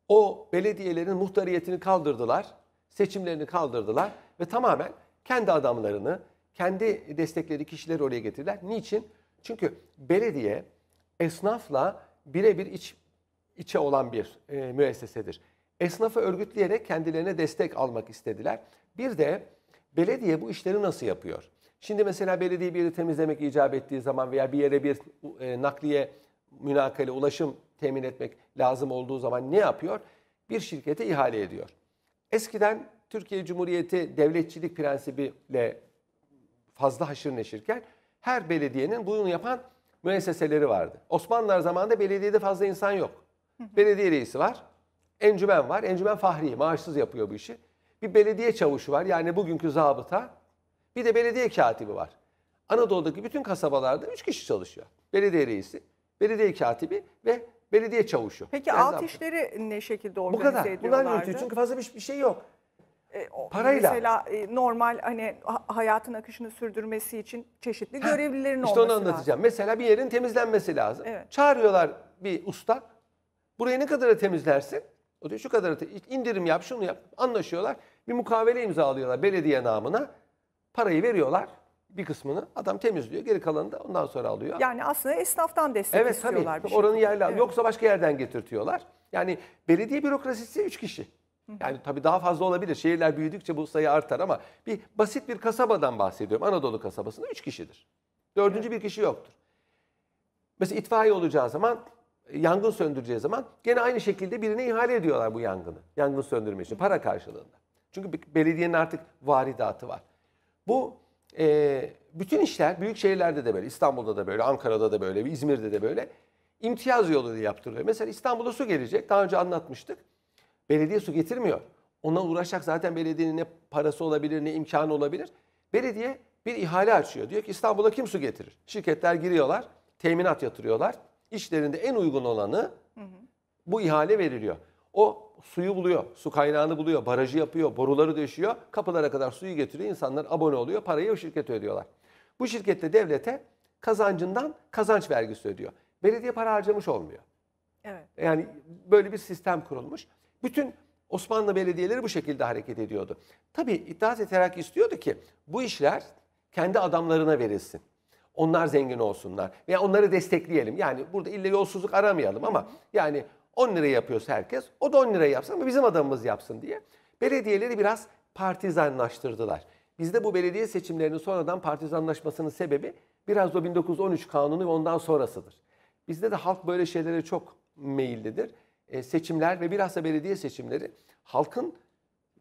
O belediyelerin muhtariyetini kaldırdılar, seçimlerini kaldırdılar ve tamamen kendi adamlarını, kendi desteklediği kişileri oraya getirdiler. Niçin? Çünkü belediye esnafla birebir iç içe olan bir e, müessesedir. Esnafı örgütleyerek kendilerine destek almak istediler. Bir de belediye bu işleri nasıl yapıyor? Şimdi mesela belediye bir yeri temizlemek icap ettiği zaman veya bir yere bir e, nakliye münakale ulaşım temin etmek lazım olduğu zaman ne yapıyor? Bir şirkete ihale ediyor. Eskiden Türkiye Cumhuriyeti devletçilik prensibiyle fazla haşır neşirken her belediyenin bunu yapan müesseseleri vardı. Osmanlılar zamanında belediyede fazla insan yok. Belediye reisi var, encümen var. Encümen fahri, maaşsız yapıyor bu işi. Bir belediye çavuşu var yani bugünkü zabıta. Bir de belediye katibi var. Anadolu'daki bütün kasabalarda üç kişi çalışıyor. Belediye reisi, belediye katibi ve belediye çavuşu. Peki ben alt işleri ne şekilde organize ediyorlar? Bu kadar. Bunlar yürütüyor çünkü fazla bir şey yok. E, Parayla. Mesela e, normal hani hayatın akışını sürdürmesi için çeşitli görevlilerin İşte onu olması lazım. anlatacağım. Mesela bir yerin temizlenmesi lazım. Evet. Çağırıyorlar bir usta. Burayı ne kadara temizlersin? O diyor şu kadarı indirim yap, şunu yap. Anlaşıyorlar. Bir mukavele imzalıyorlar belediye namına. Parayı veriyorlar bir kısmını. Adam temizliyor. Geri kalanı da ondan sonra alıyor. Yani aslında esnaftan destek evet istiyorlar. tabii. bir Oranın şekilde. yerli Evet. yoksa başka yerden getirtiyorlar. Yani belediye bürokrasisi üç kişi. Yani tabii daha fazla olabilir. Şehirler büyüdükçe bu sayı artar ama bir basit bir kasabadan bahsediyorum. Anadolu kasabasında üç kişidir. Dördüncü evet. bir kişi yoktur. Mesela itfaiye olacağı zaman yangın söndüreceği zaman gene aynı şekilde birine ihale ediyorlar bu yangını. Yangın söndürme için para karşılığında. Çünkü belediyenin artık varidatı var. Bu e, bütün işler büyük şehirlerde de böyle, İstanbul'da da böyle, Ankara'da da böyle, İzmir'de de böyle imtiyaz yolu diye yaptırılıyor. Mesela İstanbul'a su gelecek. Daha önce anlatmıştık. Belediye su getirmiyor. Ona uğraşacak zaten belediyenin ne parası olabilir ne imkanı olabilir. Belediye bir ihale açıyor. Diyor ki İstanbul'a kim su getirir? Şirketler giriyorlar, teminat yatırıyorlar. İşlerinde en uygun olanı bu ihale veriliyor. O suyu buluyor, su kaynağını buluyor, barajı yapıyor, boruları döşüyor, kapılara kadar suyu getiriyor, insanlar abone oluyor, parayı o şirkete ödüyorlar. Bu şirkette de devlete kazancından kazanç vergisi ödüyor. Belediye para harcamış olmuyor. Evet. Yani böyle bir sistem kurulmuş. Bütün Osmanlı belediyeleri bu şekilde hareket ediyordu. Tabii İttihat ve Terakki istiyordu ki bu işler kendi adamlarına verilsin. Onlar zengin olsunlar veya onları destekleyelim. Yani burada illa yolsuzluk aramayalım ama yani 10 lira yapıyorsa herkes o da 10 lira yapsın ama bizim adamımız yapsın diye. Belediyeleri biraz partizanlaştırdılar. Bizde bu belediye seçimlerinin sonradan partizanlaşmasının sebebi biraz da 1913 kanunu ve ondan sonrasıdır. Bizde de halk böyle şeylere çok meyillidir. E, seçimler ve bilhassa belediye seçimleri halkın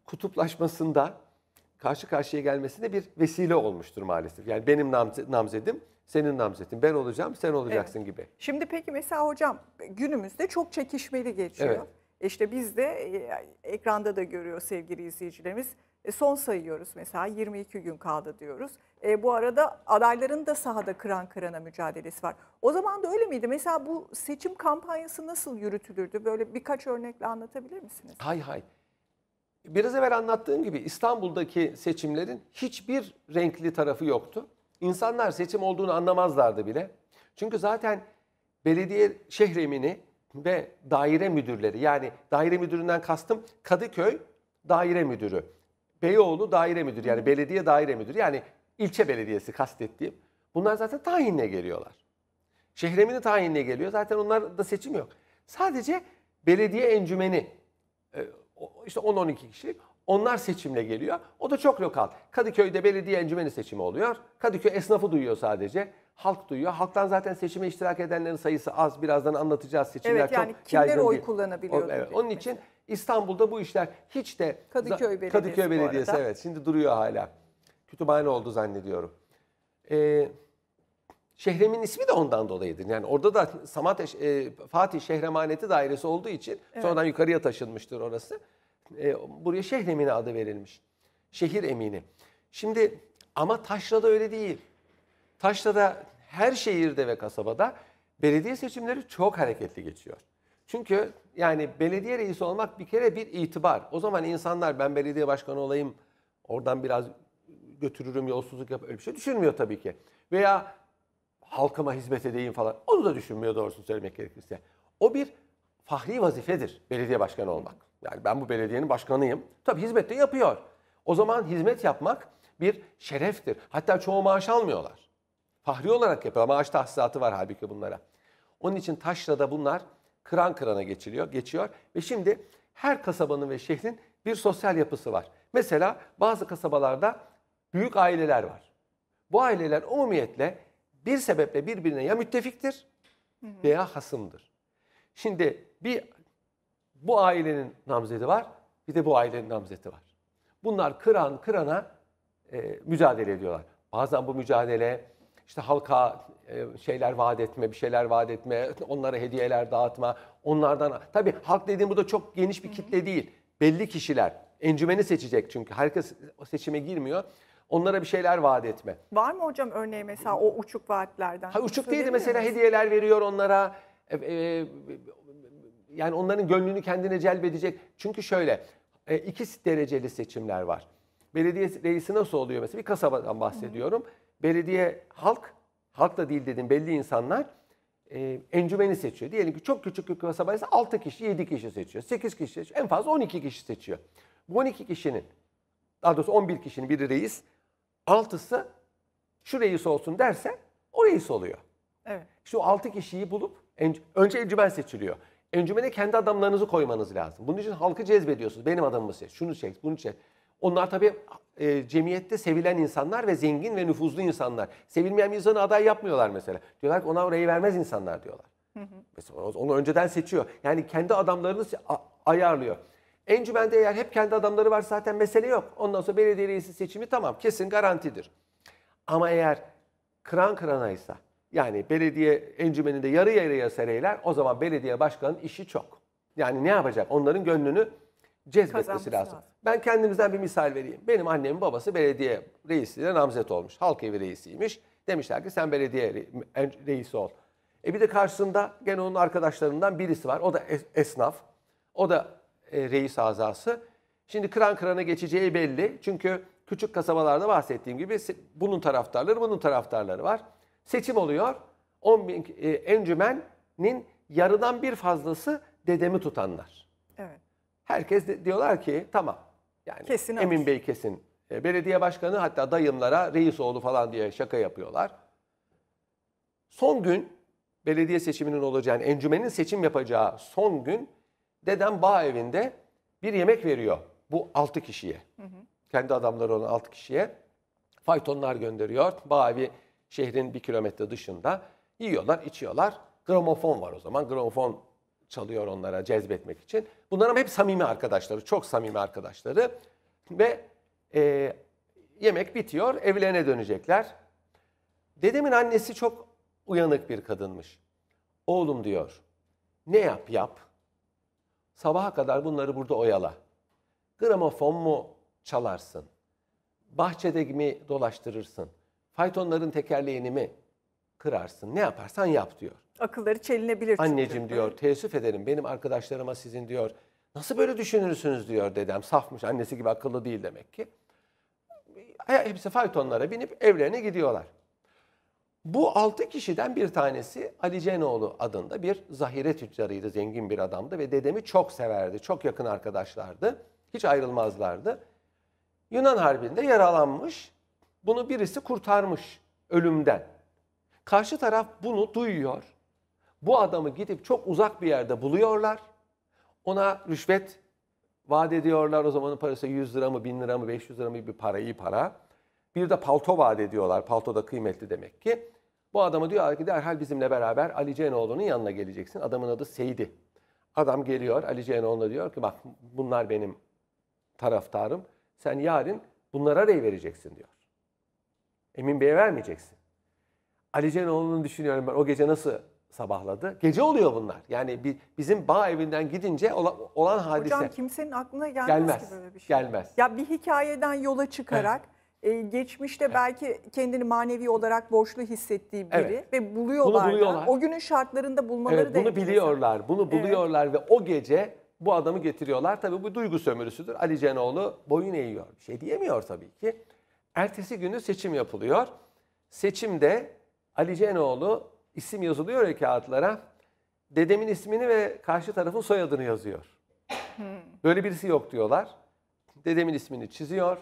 kutuplaşmasında karşı karşıya gelmesinde bir vesile olmuştur maalesef. Yani benim namzedim, senin namzetin, ben olacağım, sen olacaksın evet. gibi. Şimdi peki mesela hocam günümüzde çok çekişmeli geçiyor. Evet. İşte biz de e, ekranda da görüyor sevgili izleyicilerimiz e, son sayıyoruz mesela 22 gün kaldı diyoruz. E, bu arada adayların da sahada kıran kırana mücadelesi var. O zaman da öyle miydi? Mesela bu seçim kampanyası nasıl yürütülürdü? Böyle birkaç örnekle anlatabilir misiniz? Hay hay. Biraz evvel anlattığım gibi İstanbul'daki seçimlerin hiçbir renkli tarafı yoktu. İnsanlar seçim olduğunu anlamazlardı bile. Çünkü zaten belediye şehremini ve daire müdürleri yani daire müdüründen kastım Kadıköy daire müdürü. Beyoğlu daire müdürü yani belediye daire müdürü yani ilçe belediyesi kastettiğim. Bunlar zaten tayinle geliyorlar. Şehremini tayinle geliyor. Zaten onlar da seçim yok. Sadece belediye encümeni e, işte 10-12 kişilik onlar seçimle geliyor. O da çok lokal. Kadıköy'de belediye encümeni seçimi oluyor. Kadıköy esnafı duyuyor sadece. Halk duyuyor. Halktan zaten seçime iştirak edenlerin sayısı az. Birazdan anlatacağız. Seçimler evet, yani çok kimler oy değil. kullanabiliyor? O, evet. Onun için mesela. İstanbul'da bu işler hiç de Kadıköy Belediyesi, Kadıköy Belediyesi evet şimdi duruyor hala. Kütüphane oldu zannediyorum. Ee, şehremin ismi de ondan dolayıdır. Yani orada da Samat e, Fatih Şehremaneti Dairesi olduğu için evet. sonradan yukarıya taşınmıştır orası. E, buraya Şehremini adı verilmiş. Şehir Emini. Şimdi ama Taşra'da öyle değil. Taşra'da her şehirde ve kasabada belediye seçimleri çok hareketli geçiyor. Çünkü yani belediye reisi olmak bir kere bir itibar. O zaman insanlar ben belediye başkanı olayım, oradan biraz götürürüm, yolsuzluk yap öyle bir şey düşünmüyor tabii ki. Veya halkıma hizmet edeyim falan. Onu da düşünmüyor doğrusunu söylemek gerekirse. O bir fahri vazifedir belediye başkanı olmak. Yani ben bu belediyenin başkanıyım. Tabii hizmet de yapıyor. O zaman hizmet yapmak bir şereftir. Hatta çoğu maaş almıyorlar. Fahri olarak yapıyorlar. Maaş tahsisatı var halbuki bunlara. Onun için taşrada bunlar kıran kırana geçiliyor, geçiyor ve şimdi her kasabanın ve şehrin bir sosyal yapısı var. Mesela bazı kasabalarda büyük aileler var. Bu aileler umumiyetle bir sebeple birbirine ya müttefiktir veya hasımdır. Şimdi bir bu ailenin namzedi var, bir de bu ailenin namzeti var. Bunlar kıran kırana e, mücadele ediyorlar. Bazen bu mücadele işte halka e, şeyler vaat etme, bir şeyler vaat etme, onlara hediyeler dağıtma, onlardan... Tabii halk dediğim bu da çok geniş bir kitle değil. Belli kişiler. Encümeni seçecek çünkü. Herkes seçime girmiyor. Onlara bir şeyler vaat etme. Var mı hocam örneği mesela o uçuk vaatlerden? Ha, uçuk değil de mesela hediyeler veriyor onlara. E, e, yani onların gönlünü kendine celbedecek. Çünkü şöyle, iki dereceli seçimler var. Belediye reisi nasıl oluyor mesela? Bir kasabadan bahsediyorum. Belediye halk, halk da değil dedim belli insanlar e, encümeni seçiyor. Diyelim ki çok küçük bir kasabaysa 6 kişi, 7 kişi seçiyor. 8 kişi seçiyor. En fazla 12 kişi seçiyor. Bu 12 kişinin, daha doğrusu 11 kişinin biri reis, 6'sı şu reis olsun derse o reis oluyor. Evet. İşte o 6 kişiyi bulup önce encümen seçiliyor. Encümene kendi adamlarınızı koymanız lazım. Bunun için halkı cezbediyorsunuz. Benim adamımı seç, şunu çek, bunu çek. Onlar tabii e, cemiyette sevilen insanlar ve zengin ve nüfuzlu insanlar. Sevilmeyen bir insanı aday yapmıyorlar mesela. Diyorlar ki ona orayı vermez insanlar diyorlar. Mesela onu önceden seçiyor. Yani kendi adamlarını ayarlıyor. Encümende eğer hep kendi adamları var zaten mesele yok. Ondan sonra belediye reisi seçimi tamam kesin garantidir. Ama eğer kıran kıranaysa yani belediye encümeninde yarı yarıya sereyler o zaman belediye başkanının işi çok. Yani ne yapacak? Onların gönlünü cezbetmesi lazım. lazım. Ben kendimizden bir misal vereyim. Benim annemin babası belediye reisiyle namzet olmuş. Halk evi reisiymiş. Demişler ki sen belediye reisi ol. E bir de karşısında gene onun arkadaşlarından birisi var. O da esnaf. O da e, reis azası. Şimdi kıran kırana geçeceği belli. Çünkü küçük kasabalarda bahsettiğim gibi bunun taraftarları, bunun taraftarları var. Seçim oluyor. 10 bin e, encümenin yarıdan bir fazlası dedemi tutanlar. Herkes de, diyorlar ki tamam. Yani kesin Emin alır. Bey kesin. E, belediye başkanı hatta dayımlara reis oğlu falan diye şaka yapıyorlar. Son gün belediye seçiminin olacağı, yani encümenin seçim yapacağı son gün dedem bağ evinde bir yemek veriyor. Bu altı kişiye. Hı hı. Kendi adamları olan altı kişiye. Faytonlar gönderiyor. Bağ şehrin bir kilometre dışında. Yiyorlar, içiyorlar. Gramofon var o zaman. Gramofon çalıyor onlara cezbetmek için. Bunların hep samimi arkadaşları, çok samimi arkadaşları. Ve e, yemek bitiyor, evlerine dönecekler. Dedemin annesi çok uyanık bir kadınmış. Oğlum diyor, ne yap yap, sabaha kadar bunları burada oyala. Gramofon mu çalarsın, bahçede mi dolaştırırsın, faytonların tekerleğini mi kırarsın. Ne yaparsan yap diyor. Akılları çelinebilir. Anneciğim diyor teessüf ederim benim arkadaşlarıma sizin diyor. Nasıl böyle düşünürsünüz diyor dedem. Safmış annesi gibi akıllı değil demek ki. E, hepsi faytonlara binip evlerine gidiyorlar. Bu altı kişiden bir tanesi Ali Cenoğlu adında bir zahire tüccarıydı, zengin bir adamdı ve dedemi çok severdi, çok yakın arkadaşlardı, hiç ayrılmazlardı. Yunan Harbi'nde yaralanmış, bunu birisi kurtarmış ölümden. Karşı taraf bunu duyuyor. Bu adamı gidip çok uzak bir yerde buluyorlar. Ona rüşvet vaat ediyorlar. O zamanın parası 100 lira mı, 1000 lira mı, 500 lira mı bir para, iyi para. Bir de palto vaat ediyorlar. Palto da kıymetli demek ki. Bu adamı diyor ki derhal bizimle beraber Ali Cenoğlu'nun yanına geleceksin. Adamın adı Seydi. Adam geliyor Ali Cenoğlu'na diyor ki bak bunlar benim taraftarım. Sen yarın bunlara rey vereceksin diyor. Emin Bey'e vermeyeceksin. Ali Cenoğlu'nu düşünüyorum ben o gece nasıl sabahladı. Gece oluyor bunlar. Yani bi, bizim bağ evinden gidince olan, olan hadise. Hocam kimsenin aklına gelmez, gelmez ki böyle bir şey. Gelmez. Ya bir hikayeden yola çıkarak e, geçmişte evet. belki kendini manevi olarak borçlu hissettiği biri evet. ve buluyorlar, bunu buluyorlar. o günün şartlarında bulmaları evet, bunu biliyorlar. Bunu buluyorlar evet. ve o gece bu adamı getiriyorlar. Tabii bu duygu sömürüsüdür. Ali Cenoğlu boyun eğiyor. Bir şey diyemiyor tabii ki. Ertesi günü seçim yapılıyor. Seçimde Ali Cenoğlu isim yazılıyor ya kağıtlara. Dedemin ismini ve karşı tarafın soyadını yazıyor. Hmm. Böyle birisi yok diyorlar. Dedemin ismini çiziyor.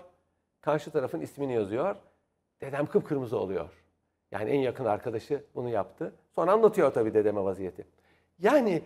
Karşı tarafın ismini yazıyor. Dedem kıpkırmızı oluyor. Yani en yakın arkadaşı bunu yaptı. Sonra anlatıyor tabii dedeme vaziyeti. Yani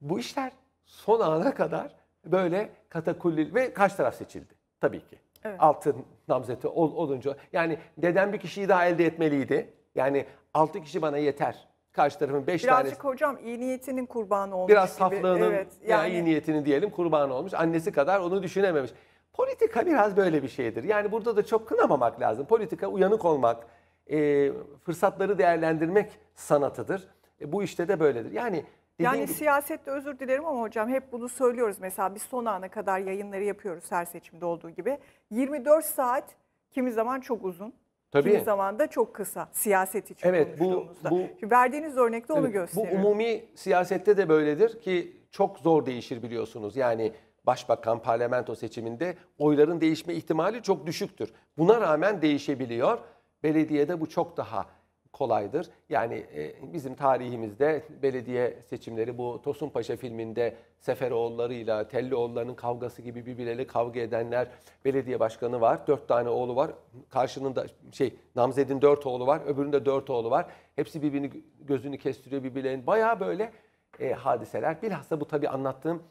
bu işler son ana kadar böyle katakullil ve karşı taraf seçildi tabii ki. Evet. Altın namzeti ol, olunca yani dedem bir kişiyi daha elde etmeliydi. Yani 6 kişi bana yeter. Karşı tarafın 5 tanesi. Birazcık hocam iyi niyetinin kurbanı olmuş Biraz gibi. saflığının evet, yani... yani iyi niyetinin diyelim kurbanı olmuş. Annesi kadar onu düşünememiş. Politika biraz böyle bir şeydir. Yani burada da çok kınamamak lazım. Politika uyanık olmak, e, fırsatları değerlendirmek sanatıdır. E, bu işte de böyledir. Yani yani gibi... siyasette özür dilerim ama hocam hep bunu söylüyoruz. Mesela biz son ana kadar yayınları yapıyoruz her seçimde olduğu gibi. 24 saat kimi zaman çok uzun, Tabii. Kimi zaman da çok kısa siyaset için evet, bu, bu Şimdi verdiğiniz örnekte evet, onu gösteriyor. Bu umumi siyasette de böyledir ki çok zor değişir biliyorsunuz. Yani başbakan parlamento seçiminde oyların değişme ihtimali çok düşüktür. Buna rağmen değişebiliyor. Belediyede bu çok daha kolaydır. Yani e, bizim tarihimizde belediye seçimleri bu Tosun Paşa filminde Seferoğulları'yla Tellioğulları'nın kavgası gibi birbirleriyle kavga edenler belediye başkanı var. Dört tane oğlu var. Karşının da şey namzedin dört oğlu var. öbüründe dört oğlu var. Hepsi birbirini gözünü kestiriyor birbirlerinin. Baya böyle e, hadiseler. Bilhassa bu tabii anlattığım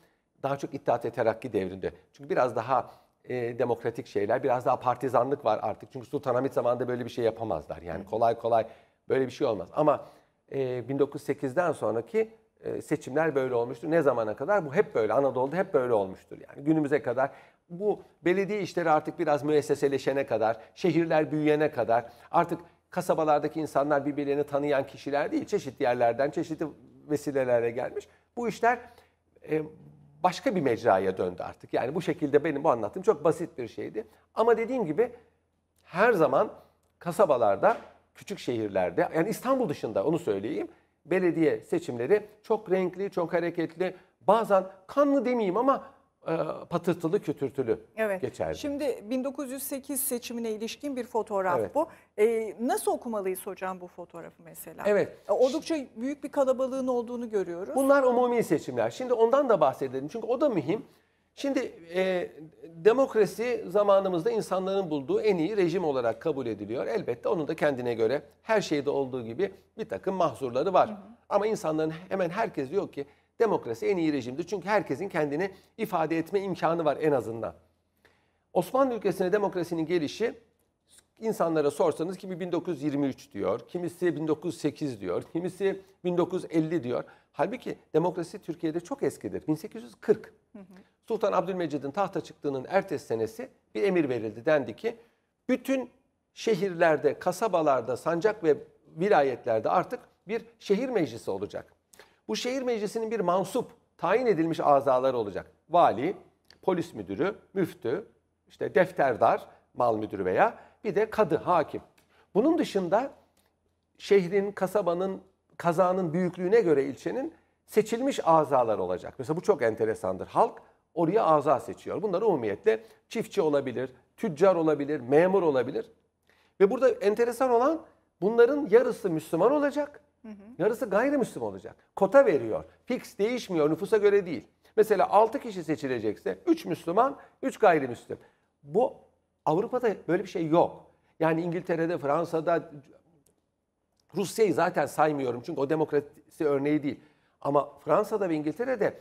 daha çok İttihat ve Terakki devrinde. Çünkü biraz daha e, demokratik şeyler, biraz daha partizanlık var artık. Çünkü Sultanahmet zamanında böyle bir şey yapamazlar. Yani kolay kolay Böyle bir şey olmaz. Ama e, 1908'den sonraki e, seçimler böyle olmuştur. Ne zamana kadar? Bu hep böyle. Anadolu'da hep böyle olmuştur. Yani günümüze kadar bu belediye işleri artık biraz müesseseleşene kadar, şehirler büyüyene kadar artık kasabalardaki insanlar birbirlerini tanıyan kişiler değil, çeşitli yerlerden, çeşitli vesilelerle gelmiş. Bu işler e, başka bir mecraya döndü artık. Yani bu şekilde benim bu anlattığım çok basit bir şeydi. Ama dediğim gibi her zaman kasabalarda küçük şehirlerde yani İstanbul dışında onu söyleyeyim. Belediye seçimleri çok renkli, çok hareketli. Bazen kanlı demeyeyim ama e, patırtılı kütürtülü evet. geçerdi. Şimdi 1908 seçimine ilişkin bir fotoğraf evet. bu. Ee, nasıl okumalıyız hocam bu fotoğrafı mesela? Evet. E, oldukça büyük bir kalabalığın olduğunu görüyoruz. Bunlar umumi seçimler. Şimdi ondan da bahsedelim çünkü o da mühim. Şimdi e, demokrasi zamanımızda insanların bulduğu en iyi rejim olarak kabul ediliyor. Elbette onun da kendine göre her şeyde olduğu gibi bir takım mahzurları var. Hı hı. Ama insanların hemen herkes diyor ki demokrasi en iyi rejimdir. Çünkü herkesin kendini ifade etme imkanı var en azından. Osmanlı ülkesine demokrasinin gelişi insanlara sorsanız kimi 1923 diyor, kimisi 1908 diyor, kimisi 1950 diyor. Halbuki demokrasi Türkiye'de çok eskidir. 1840. Hı hı. Sultan Abdülmecid'in tahta çıktığının ertesi senesi bir emir verildi. Dendi ki bütün şehirlerde, kasabalarda, sancak ve vilayetlerde artık bir şehir meclisi olacak. Bu şehir meclisinin bir mansup, tayin edilmiş azaları olacak. Vali, polis müdürü, müftü, işte defterdar, mal müdürü veya bir de kadı, hakim. Bunun dışında şehrin, kasabanın, kazanın büyüklüğüne göre ilçenin seçilmiş azalar olacak. Mesela bu çok enteresandır. Halk oraya aza seçiyor. Bunlar umumiyetle çiftçi olabilir, tüccar olabilir, memur olabilir. Ve burada enteresan olan bunların yarısı Müslüman olacak, yarısı gayrimüslim olacak. Kota veriyor. Fix değişmiyor nüfusa göre değil. Mesela 6 kişi seçilecekse 3 Müslüman, 3 gayrimüslim. Bu Avrupa'da böyle bir şey yok. Yani İngiltere'de, Fransa'da, Rusya'yı zaten saymıyorum çünkü o demokrasi örneği değil. Ama Fransa'da ve İngiltere'de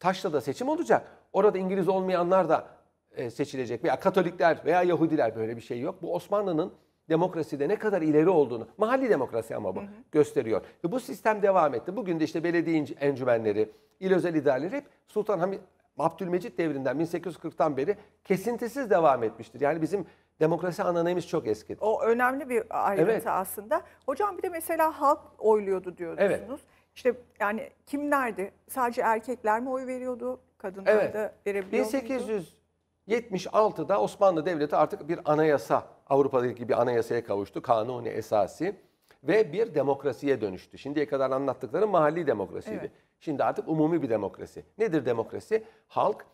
taşla da seçim olacak. Orada İngiliz olmayanlar da e, seçilecek veya Katolikler veya Yahudiler böyle bir şey yok. Bu Osmanlı'nın demokraside ne kadar ileri olduğunu, mahalli demokrasi ama bu hı hı. gösteriyor. Ve bu sistem devam etti. Bugün de işte belediye encümenleri, il özel idareleri hep Sultan Hamid Abdülmecit devrinden 1840'tan beri kesintisiz devam etmiştir. Yani bizim demokrasi ananemiz çok eski. O önemli bir ayrıntı evet. aslında. Hocam bir de mesela halk oyluyordu diyorsunuz. Evet. İşte yani kimlerdi? Sadece erkekler mi oy veriyordu? Kadınlar evet. da verebiliyor 1876'da Osmanlı Devleti artık bir anayasa, Avrupa'daki bir anayasaya kavuştu. Kanuni esası ve bir demokrasiye dönüştü. Şimdiye kadar anlattıkları mahalli demokrasiydi. Evet. Şimdi artık umumi bir demokrasi. Nedir demokrasi? Halk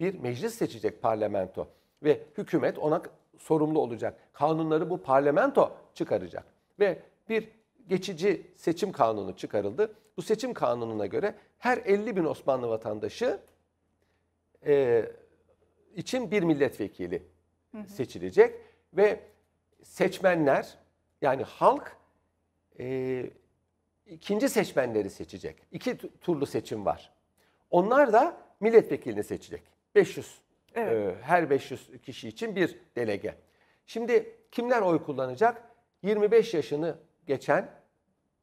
bir meclis seçecek parlamento ve hükümet ona sorumlu olacak. Kanunları bu parlamento çıkaracak ve bir geçici seçim kanunu çıkarıldı. Bu seçim kanununa göre her 50 bin Osmanlı vatandaşı e, için bir milletvekili hı hı. seçilecek ve seçmenler yani halk e, ikinci seçmenleri seçecek. İki turlu seçim var. Onlar da milletvekilini seçecek. 500. Evet. E, her 500 kişi için bir delege. Şimdi kimler oy kullanacak? 25 yaşını geçen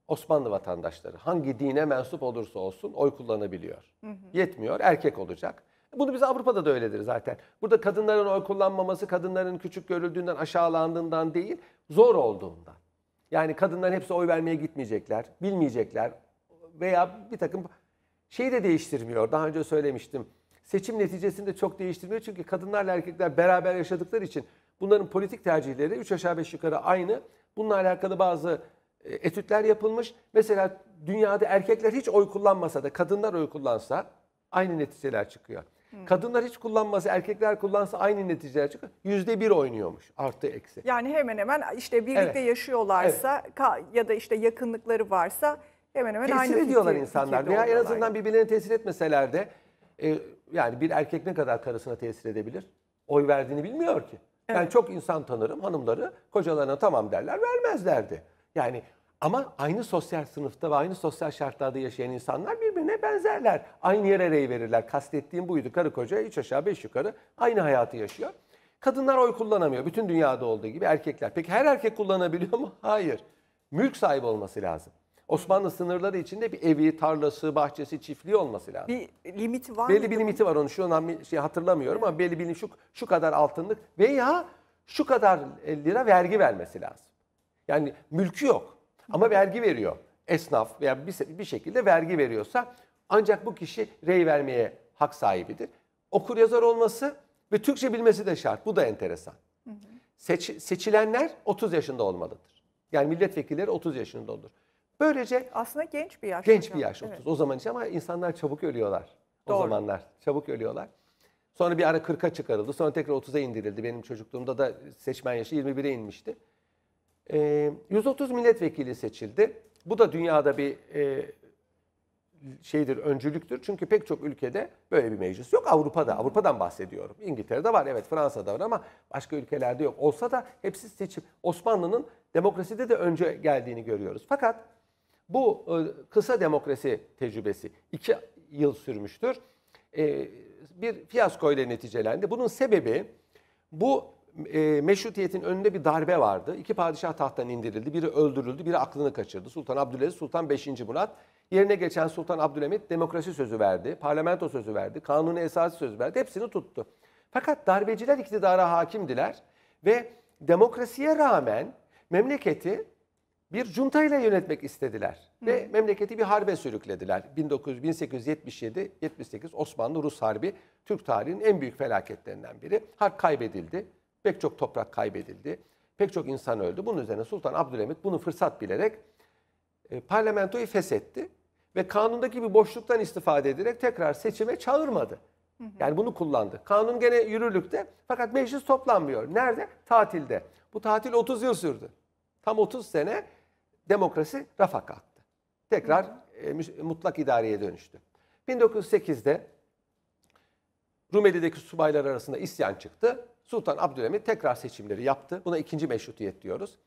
Osmanlı vatandaşları hangi dine mensup olursa olsun oy kullanabiliyor. Hı hı. Yetmiyor, erkek olacak. Bunu biz Avrupa'da da öyledir zaten. Burada kadınların oy kullanmaması kadınların küçük görüldüğünden, aşağılandığından değil, zor olduğundan. Yani kadınların hepsi oy vermeye gitmeyecekler, bilmeyecekler veya bir takım şeyi de değiştirmiyor. Daha önce söylemiştim. Seçim neticesini de çok değiştirmiyor çünkü kadınlarla erkekler beraber yaşadıkları için bunların politik tercihleri 3 aşağı 5 yukarı aynı. Bununla alakalı bazı e, etütler yapılmış. Mesela dünyada erkekler hiç oy kullanmasa da kadınlar oy kullansa aynı neticeler çıkıyor. Hmm. Kadınlar hiç kullanmasa, erkekler kullansa aynı neticeler çıkıyor. Yüzde bir oynuyormuş artı eksi. Yani hemen hemen işte birlikte evet. yaşıyorlarsa evet. ya da işte yakınlıkları varsa hemen hemen tesir aynı Tesir ediyorlar fikir, insanlar veya en azından birbirlerini tesir etmeseler de e, yani bir erkek ne kadar karısına tesir edebilir? Oy verdiğini bilmiyor ki. Evet. Ben çok insan tanırım hanımları kocalarına tamam derler vermezlerdi. Yani ama aynı sosyal sınıfta ve aynı sosyal şartlarda yaşayan insanlar birbirine benzerler. Aynı yere rey verirler. Kastettiğim buydu. Karı koca üç aşağı beş yukarı aynı hayatı yaşıyor. Kadınlar oy kullanamıyor. Bütün dünyada olduğu gibi erkekler. Peki her erkek kullanabiliyor mu? Hayır. Mülk sahibi olması lazım. Osmanlı sınırları içinde bir evi, tarlası, bahçesi, çiftliği olması lazım. Bir limit var Belli bir limiti var onu. Şu an şey hatırlamıyorum ama belli bir şu, şu kadar altınlık veya şu kadar e, lira vergi vermesi lazım. Yani mülkü yok. Ama vergi veriyor. Esnaf veya bir, bir şekilde vergi veriyorsa ancak bu kişi rey vermeye hak sahibidir. Okur yazar olması ve Türkçe bilmesi de şart. Bu da enteresan. Seç, seçilenler 30 yaşında olmalıdır. Yani milletvekilleri 30 yaşında olur. Böylece aslında genç bir yaş. Genç hocam. bir yaş 30. Evet. O zaman için ama insanlar çabuk ölüyorlar. Doğru. O zamanlar çabuk ölüyorlar. Sonra bir ara 40'a çıkarıldı. Sonra tekrar 30'a indirildi. Benim çocukluğumda da seçmen yaşı 21'e inmişti. E, ee, 130 milletvekili seçildi. Bu da dünyada bir e, şeydir, öncülüktür. Çünkü pek çok ülkede böyle bir meclis yok. Avrupa'da, Avrupa'dan bahsediyorum. İngiltere'de var, evet Fransa'da var ama başka ülkelerde yok. Olsa da hepsi seçim. Osmanlı'nın demokraside de önce geldiğini görüyoruz. Fakat bu e, kısa demokrasi tecrübesi iki yıl sürmüştür. E, bir fiyasko ile neticelendi. Bunun sebebi bu e, meşrutiyetin önünde bir darbe vardı. İki padişah tahttan indirildi. Biri öldürüldü, biri aklını kaçırdı. Sultan Abdülaziz, Sultan 5. Murat. Yerine geçen Sultan Abdülhamit demokrasi sözü verdi, parlamento sözü verdi, kanuni esası sözü verdi. Hepsini tuttu. Fakat darbeciler iktidara hakimdiler ve demokrasiye rağmen memleketi bir junta ile yönetmek istediler. Hı. Ve memleketi bir harbe sürüklediler. 1977 78 Osmanlı-Rus Harbi Türk tarihinin en büyük felaketlerinden biri. Harp kaybedildi. Pek çok toprak kaybedildi. Pek çok insan öldü. Bunun üzerine Sultan Abdülhamit bunu fırsat bilerek e, parlamentoyu feshetti ve kanundaki bir boşluktan istifade ederek tekrar seçime çağırmadı. Yani bunu kullandı. Kanun gene yürürlükte fakat meclis toplanmıyor. Nerede? Tatilde. Bu tatil 30 yıl sürdü. Tam 30 sene demokrasi rafa kalktı. Tekrar hı hı. E, mutlak idareye dönüştü. 1908'de Rumeli'deki subaylar arasında isyan çıktı. Sultan Abdülhamit tekrar seçimleri yaptı. Buna ikinci meşrutiyet diyoruz.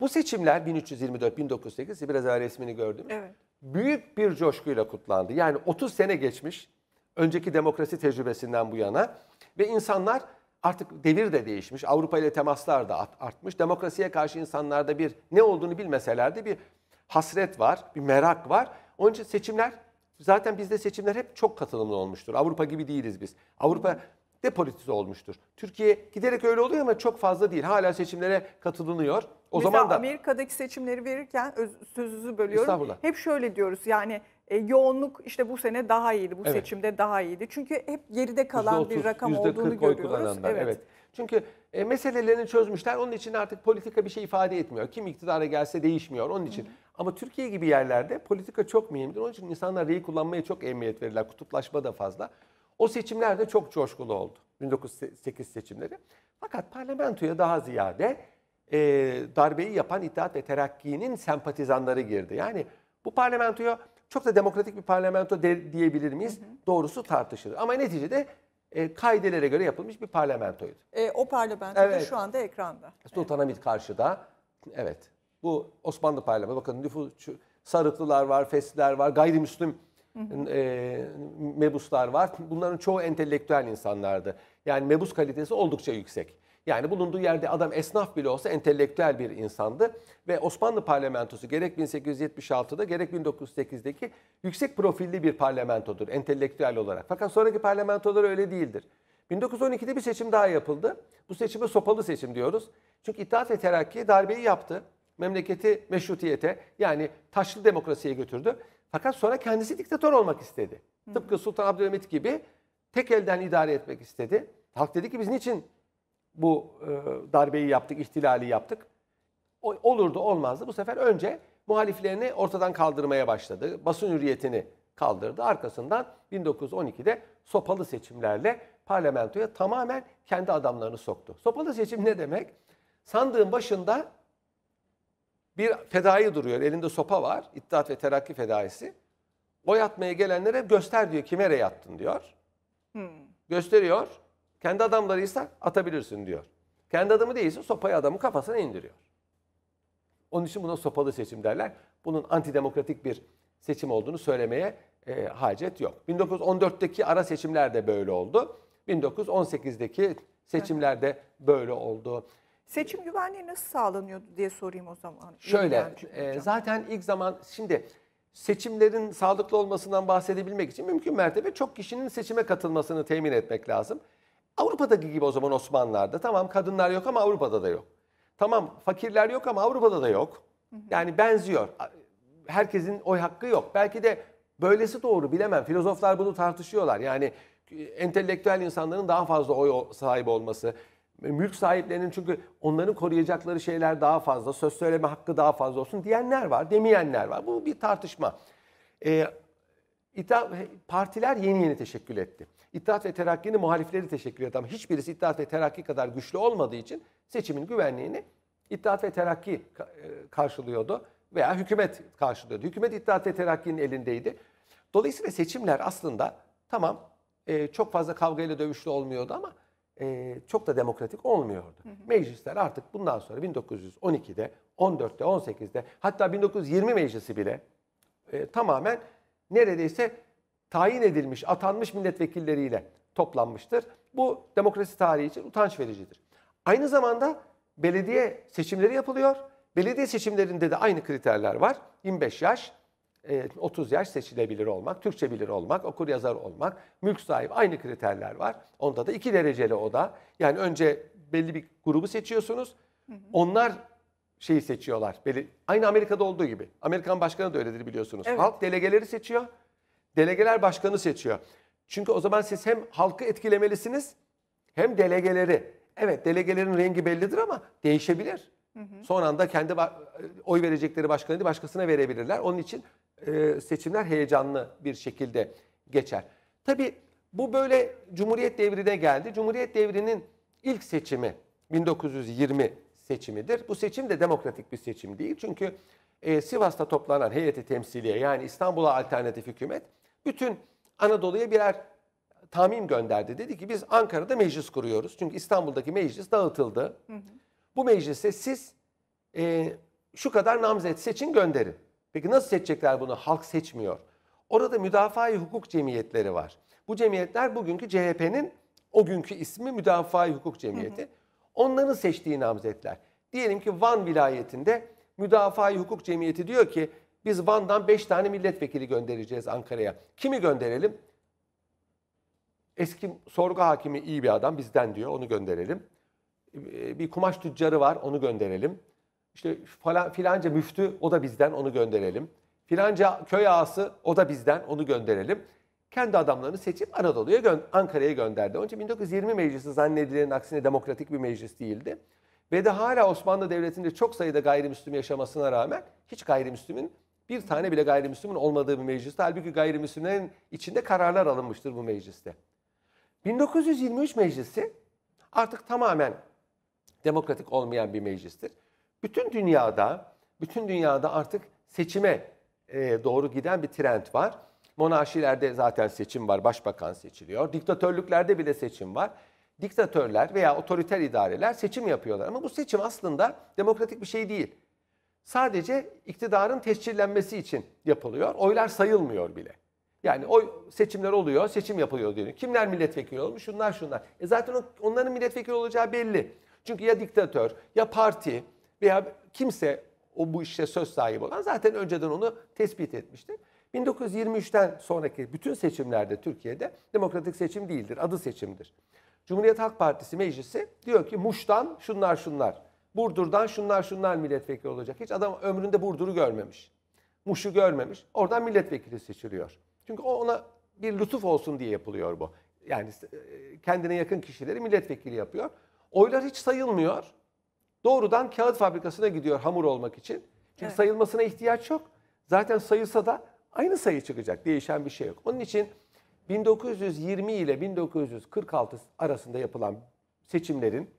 Bu seçimler 1324-1908 biraz daha resmini gördüm. Evet. Büyük bir coşkuyla kutlandı. Yani 30 sene geçmiş önceki demokrasi tecrübesinden bu yana ve insanlar artık devir de değişmiş. Avrupa ile temaslar da artmış. Demokrasiye karşı insanlarda bir ne olduğunu bilmeseler de bir hasret var, bir merak var. Onun için seçimler zaten bizde seçimler hep çok katılımlı olmuştur. Avrupa gibi değiliz biz. Avrupa depolitize olmuştur. Türkiye giderek öyle oluyor ama çok fazla değil. Hala seçimlere katılınıyor. O Mesela zaman da Amerika'daki seçimleri verirken öz, sözünüzü bölüyorum. Hep şöyle diyoruz yani e, yoğunluk işte bu sene daha iyiydi, bu evet. seçimde daha iyiydi. Çünkü hep geride kalan %30, bir rakam olduğunu görüyoruz. Evet. evet. Çünkü e, meselelerini çözmüşler. Onun için artık politika bir şey ifade etmiyor. Kim iktidara gelse değişmiyor onun için. Hı. Ama Türkiye gibi yerlerde politika çok mühimdir. Onun için insanlar rey kullanmaya çok emniyet verirler. Kutuplaşma da fazla. O seçimler de çok coşkulu oldu. 1908 seçimleri. Fakat parlamentoya daha ziyade e, darbeyi yapan İttihat ve Terakki'nin sempatizanları girdi. Yani bu parlamentoya çok da demokratik bir parlamento de, diyebilir miyiz? Hı hı. Doğrusu tartışılır. Ama neticede e, kaidelere göre yapılmış bir parlamentoydu. E, o parlamento evet. da şu anda ekranda. Sultanahmet evet. karşıda. Evet. Bu Osmanlı parlamentosu. Bakın nüfus, sarıklılar var, fesliler var, gayrimüslim e, mebuslar var. Bunların çoğu entelektüel insanlardı. Yani mebus kalitesi oldukça yüksek. Yani bulunduğu yerde adam esnaf bile olsa entelektüel bir insandı. Ve Osmanlı parlamentosu gerek 1876'da gerek 1908'deki yüksek profilli bir parlamentodur entelektüel olarak. Fakat sonraki parlamentolar öyle değildir. 1912'de bir seçim daha yapıldı. Bu seçime sopalı seçim diyoruz. Çünkü İttihat ve Terakki darbeyi yaptı. Memleketi meşrutiyete yani taşlı demokrasiye götürdü. Fakat sonra kendisi diktatör olmak istedi. Hı. Tıpkı Sultan Abdülhamit gibi tek elden idare etmek istedi. Halk dedi ki biz niçin bu e, darbeyi yaptık, ihtilali yaptık? O, olurdu olmazdı. Bu sefer önce muhaliflerini ortadan kaldırmaya başladı. Basın hürriyetini kaldırdı. Arkasından 1912'de sopalı seçimlerle parlamentoya tamamen kendi adamlarını soktu. Sopalı seçim ne demek? Sandığın başında bir fedai duruyor, elinde sopa var, İttihat ve Terakki fedaisi. O yatmaya gelenlere göster diyor, kime kimere attın diyor. Hmm. Gösteriyor. Kendi adamlarıysa atabilirsin diyor. Kendi adamı değilse sopayı adamın kafasına indiriyor. Onun için buna sopalı seçim derler. Bunun antidemokratik bir seçim olduğunu söylemeye e, hacet yok. 1914'teki ara seçimler de böyle oldu. 1918'deki seçimlerde böyle oldu. Seçim güvenliği nasıl sağlanıyordu diye sorayım o zaman. Şöyle e, zaten ilk zaman şimdi seçimlerin sağlıklı olmasından bahsedebilmek için mümkün mertebe çok kişinin seçime katılmasını temin etmek lazım. Avrupa'daki gibi o zaman Osmanlılar'da tamam kadınlar yok ama Avrupa'da da yok. Tamam fakirler yok ama Avrupa'da da yok. Yani benziyor. Herkesin oy hakkı yok. Belki de böylesi doğru bilemem. Filozoflar bunu tartışıyorlar. Yani e, entelektüel insanların daha fazla oy sahibi olması, e, mülk sahiplerinin çünkü onların koruyacakları şeyler daha fazla, söz söyleme hakkı daha fazla olsun diyenler var, demeyenler var. Bu bir tartışma. Ee, İttihat, partiler yeni yeni teşekkül etti. İttihat ve Terakki'nin muhalifleri teşekkür etti ama hiçbirisi İttihat ve Terakki kadar güçlü olmadığı için seçimin güvenliğini İttihat ve Terakki e, karşılıyordu veya hükümet karşılıyordu. Hükümet İttihat ve Terakki'nin elindeydi. Dolayısıyla seçimler aslında tamam e, çok fazla kavgayla dövüşlü olmuyordu ama e, çok da demokratik olmuyordu. Hı hı. Meclisler artık bundan sonra 1912'de, 14'te, 18'de hatta 1920 meclisi bile e, tamamen neredeyse tayin edilmiş, atanmış milletvekilleriyle toplanmıştır. Bu demokrasi tarihi için utanç vericidir. Aynı zamanda belediye seçimleri yapılıyor. Belediye seçimlerinde de aynı kriterler var. 25 yaş, 30 ee, yaş seçilebilir olmak, Türkçe bilir olmak, okur yazar olmak, mülk sahibi aynı kriterler var. Onda da iki dereceli oda. Yani önce belli bir grubu seçiyorsunuz. Onlar şeyi seçiyorlar. Belli, aynı Amerika'da olduğu gibi. Amerikan başkanı da öyledir biliyorsunuz. Evet. Halk delegeleri seçiyor. Delegeler başkanı seçiyor. Çünkü o zaman siz hem halkı etkilemelisiniz hem delegeleri. Evet delegelerin rengi bellidir ama değişebilir. Hı hı. Son anda kendi oy verecekleri başkanı değil başkasına verebilirler. Onun için e, seçimler heyecanlı bir şekilde geçer. Tabi bu böyle Cumhuriyet devrine geldi. Cumhuriyet devrinin ilk seçimi 1920 seçimidir. Bu seçim de demokratik bir seçim değil. Çünkü e, Sivas'ta toplanan heyeti temsiliye yani İstanbul'a alternatif hükümet bütün Anadolu'ya birer tamim gönderdi. Dedi ki biz Ankara'da meclis kuruyoruz. Çünkü İstanbul'daki meclis dağıtıldı. Hı hı. Bu meclise siz e, şu kadar namzet seçin gönderin. Peki nasıl seçecekler bunu? Halk seçmiyor. Orada müdafaa-i hukuk cemiyetleri var. Bu cemiyetler bugünkü CHP'nin o günkü ismi müdafaa-i hukuk cemiyeti. Hı hı. Onların seçtiği namzetler. Diyelim ki Van vilayetinde müdafaa-i hukuk cemiyeti diyor ki biz Van'dan 5 tane milletvekili göndereceğiz Ankara'ya. Kimi gönderelim? Eski sorgu hakimi iyi bir adam bizden diyor onu gönderelim. Ee, bir kumaş tüccarı var onu gönderelim işte falan filanca müftü o da bizden onu gönderelim. Filanca köy ağası o da bizden onu gönderelim. Kendi adamlarını seçip Anadolu'ya gö Ankara'ya gönderdi. Önce 1920 meclisi zannedilenin aksine demokratik bir meclis değildi. Ve de hala Osmanlı Devleti'nde çok sayıda gayrimüslim yaşamasına rağmen hiç gayrimüslimin bir tane bile gayrimüslimin olmadığı bir mecliste. Halbuki gayrimüslimlerin içinde kararlar alınmıştır bu mecliste. 1923 meclisi artık tamamen demokratik olmayan bir meclistir. Bütün dünyada, bütün dünyada artık seçime e, doğru giden bir trend var. Monarşilerde zaten seçim var, başbakan seçiliyor. Diktatörlüklerde bile seçim var. Diktatörler veya otoriter idareler seçim yapıyorlar. Ama bu seçim aslında demokratik bir şey değil. Sadece iktidarın tescillenmesi için yapılıyor. Oylar sayılmıyor bile. Yani oy seçimler oluyor, seçim yapılıyor diyor. Kimler milletvekili olmuş? Şunlar şunlar. E zaten onların milletvekili olacağı belli. Çünkü ya diktatör, ya parti, veya kimse o bu işte söz sahibi olan zaten önceden onu tespit etmiştir. 1923'ten sonraki bütün seçimlerde Türkiye'de demokratik seçim değildir, adı seçimdir. Cumhuriyet Halk Partisi meclisi diyor ki Muş'tan şunlar şunlar, Burdur'dan şunlar şunlar milletvekili olacak. Hiç adam ömründe Burdur'u görmemiş, Muş'u görmemiş. Oradan milletvekili seçiliyor. Çünkü o ona bir lütuf olsun diye yapılıyor bu. Yani e, kendine yakın kişileri milletvekili yapıyor. Oylar hiç sayılmıyor doğrudan kağıt fabrikasına gidiyor hamur olmak için. Çünkü evet. sayılmasına ihtiyaç yok. Zaten sayılsa da aynı sayı çıkacak. Değişen bir şey yok. Onun için 1920 ile 1946 arasında yapılan seçimlerin,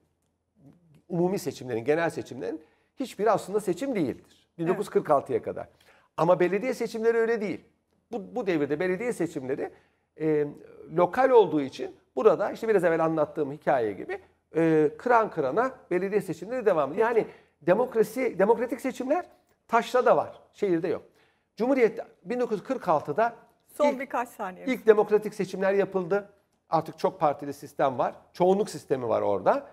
umumi seçimlerin, genel seçimlerin hiçbiri aslında seçim değildir. 1946'ya kadar. Ama belediye seçimleri öyle değil. Bu, bu devirde belediye seçimleri e, lokal olduğu için burada işte biraz evvel anlattığım hikaye gibi e, kıran kırana belediye seçimleri devamlı. Yani demokrasi, demokratik seçimler taşla da var, şehirde yok. Cumhuriyet 1946'da son ilk, birkaç saniye. İlk demokratik seçimler yapıldı. Artık çok partili sistem var. Çoğunluk sistemi var orada.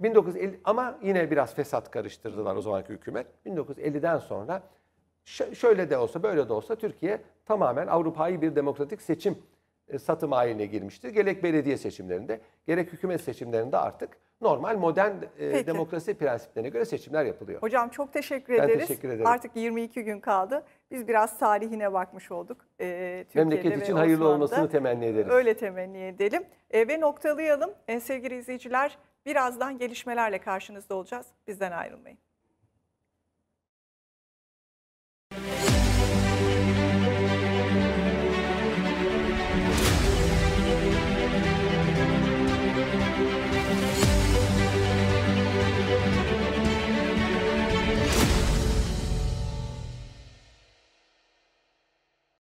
1950 ama yine biraz fesat karıştırdılar o zamanki hükümet. 1950'den sonra şöyle de olsa böyle de olsa Türkiye tamamen Avrupa'yı bir demokratik seçim e, satım haline girmiştir. Gerek belediye seçimlerinde, gerek hükümet seçimlerinde artık normal modern e, demokrasi prensiplerine göre seçimler yapılıyor. Hocam çok teşekkür ben ederiz. Teşekkür ederim. Artık 22 gün kaldı. Biz biraz tarihine bakmış olduk. E, Memleket için hayırlı olmasını temenni ederiz. Öyle temenni edelim. E, ve noktalayalım. E, sevgili izleyiciler birazdan gelişmelerle karşınızda olacağız. Bizden ayrılmayın.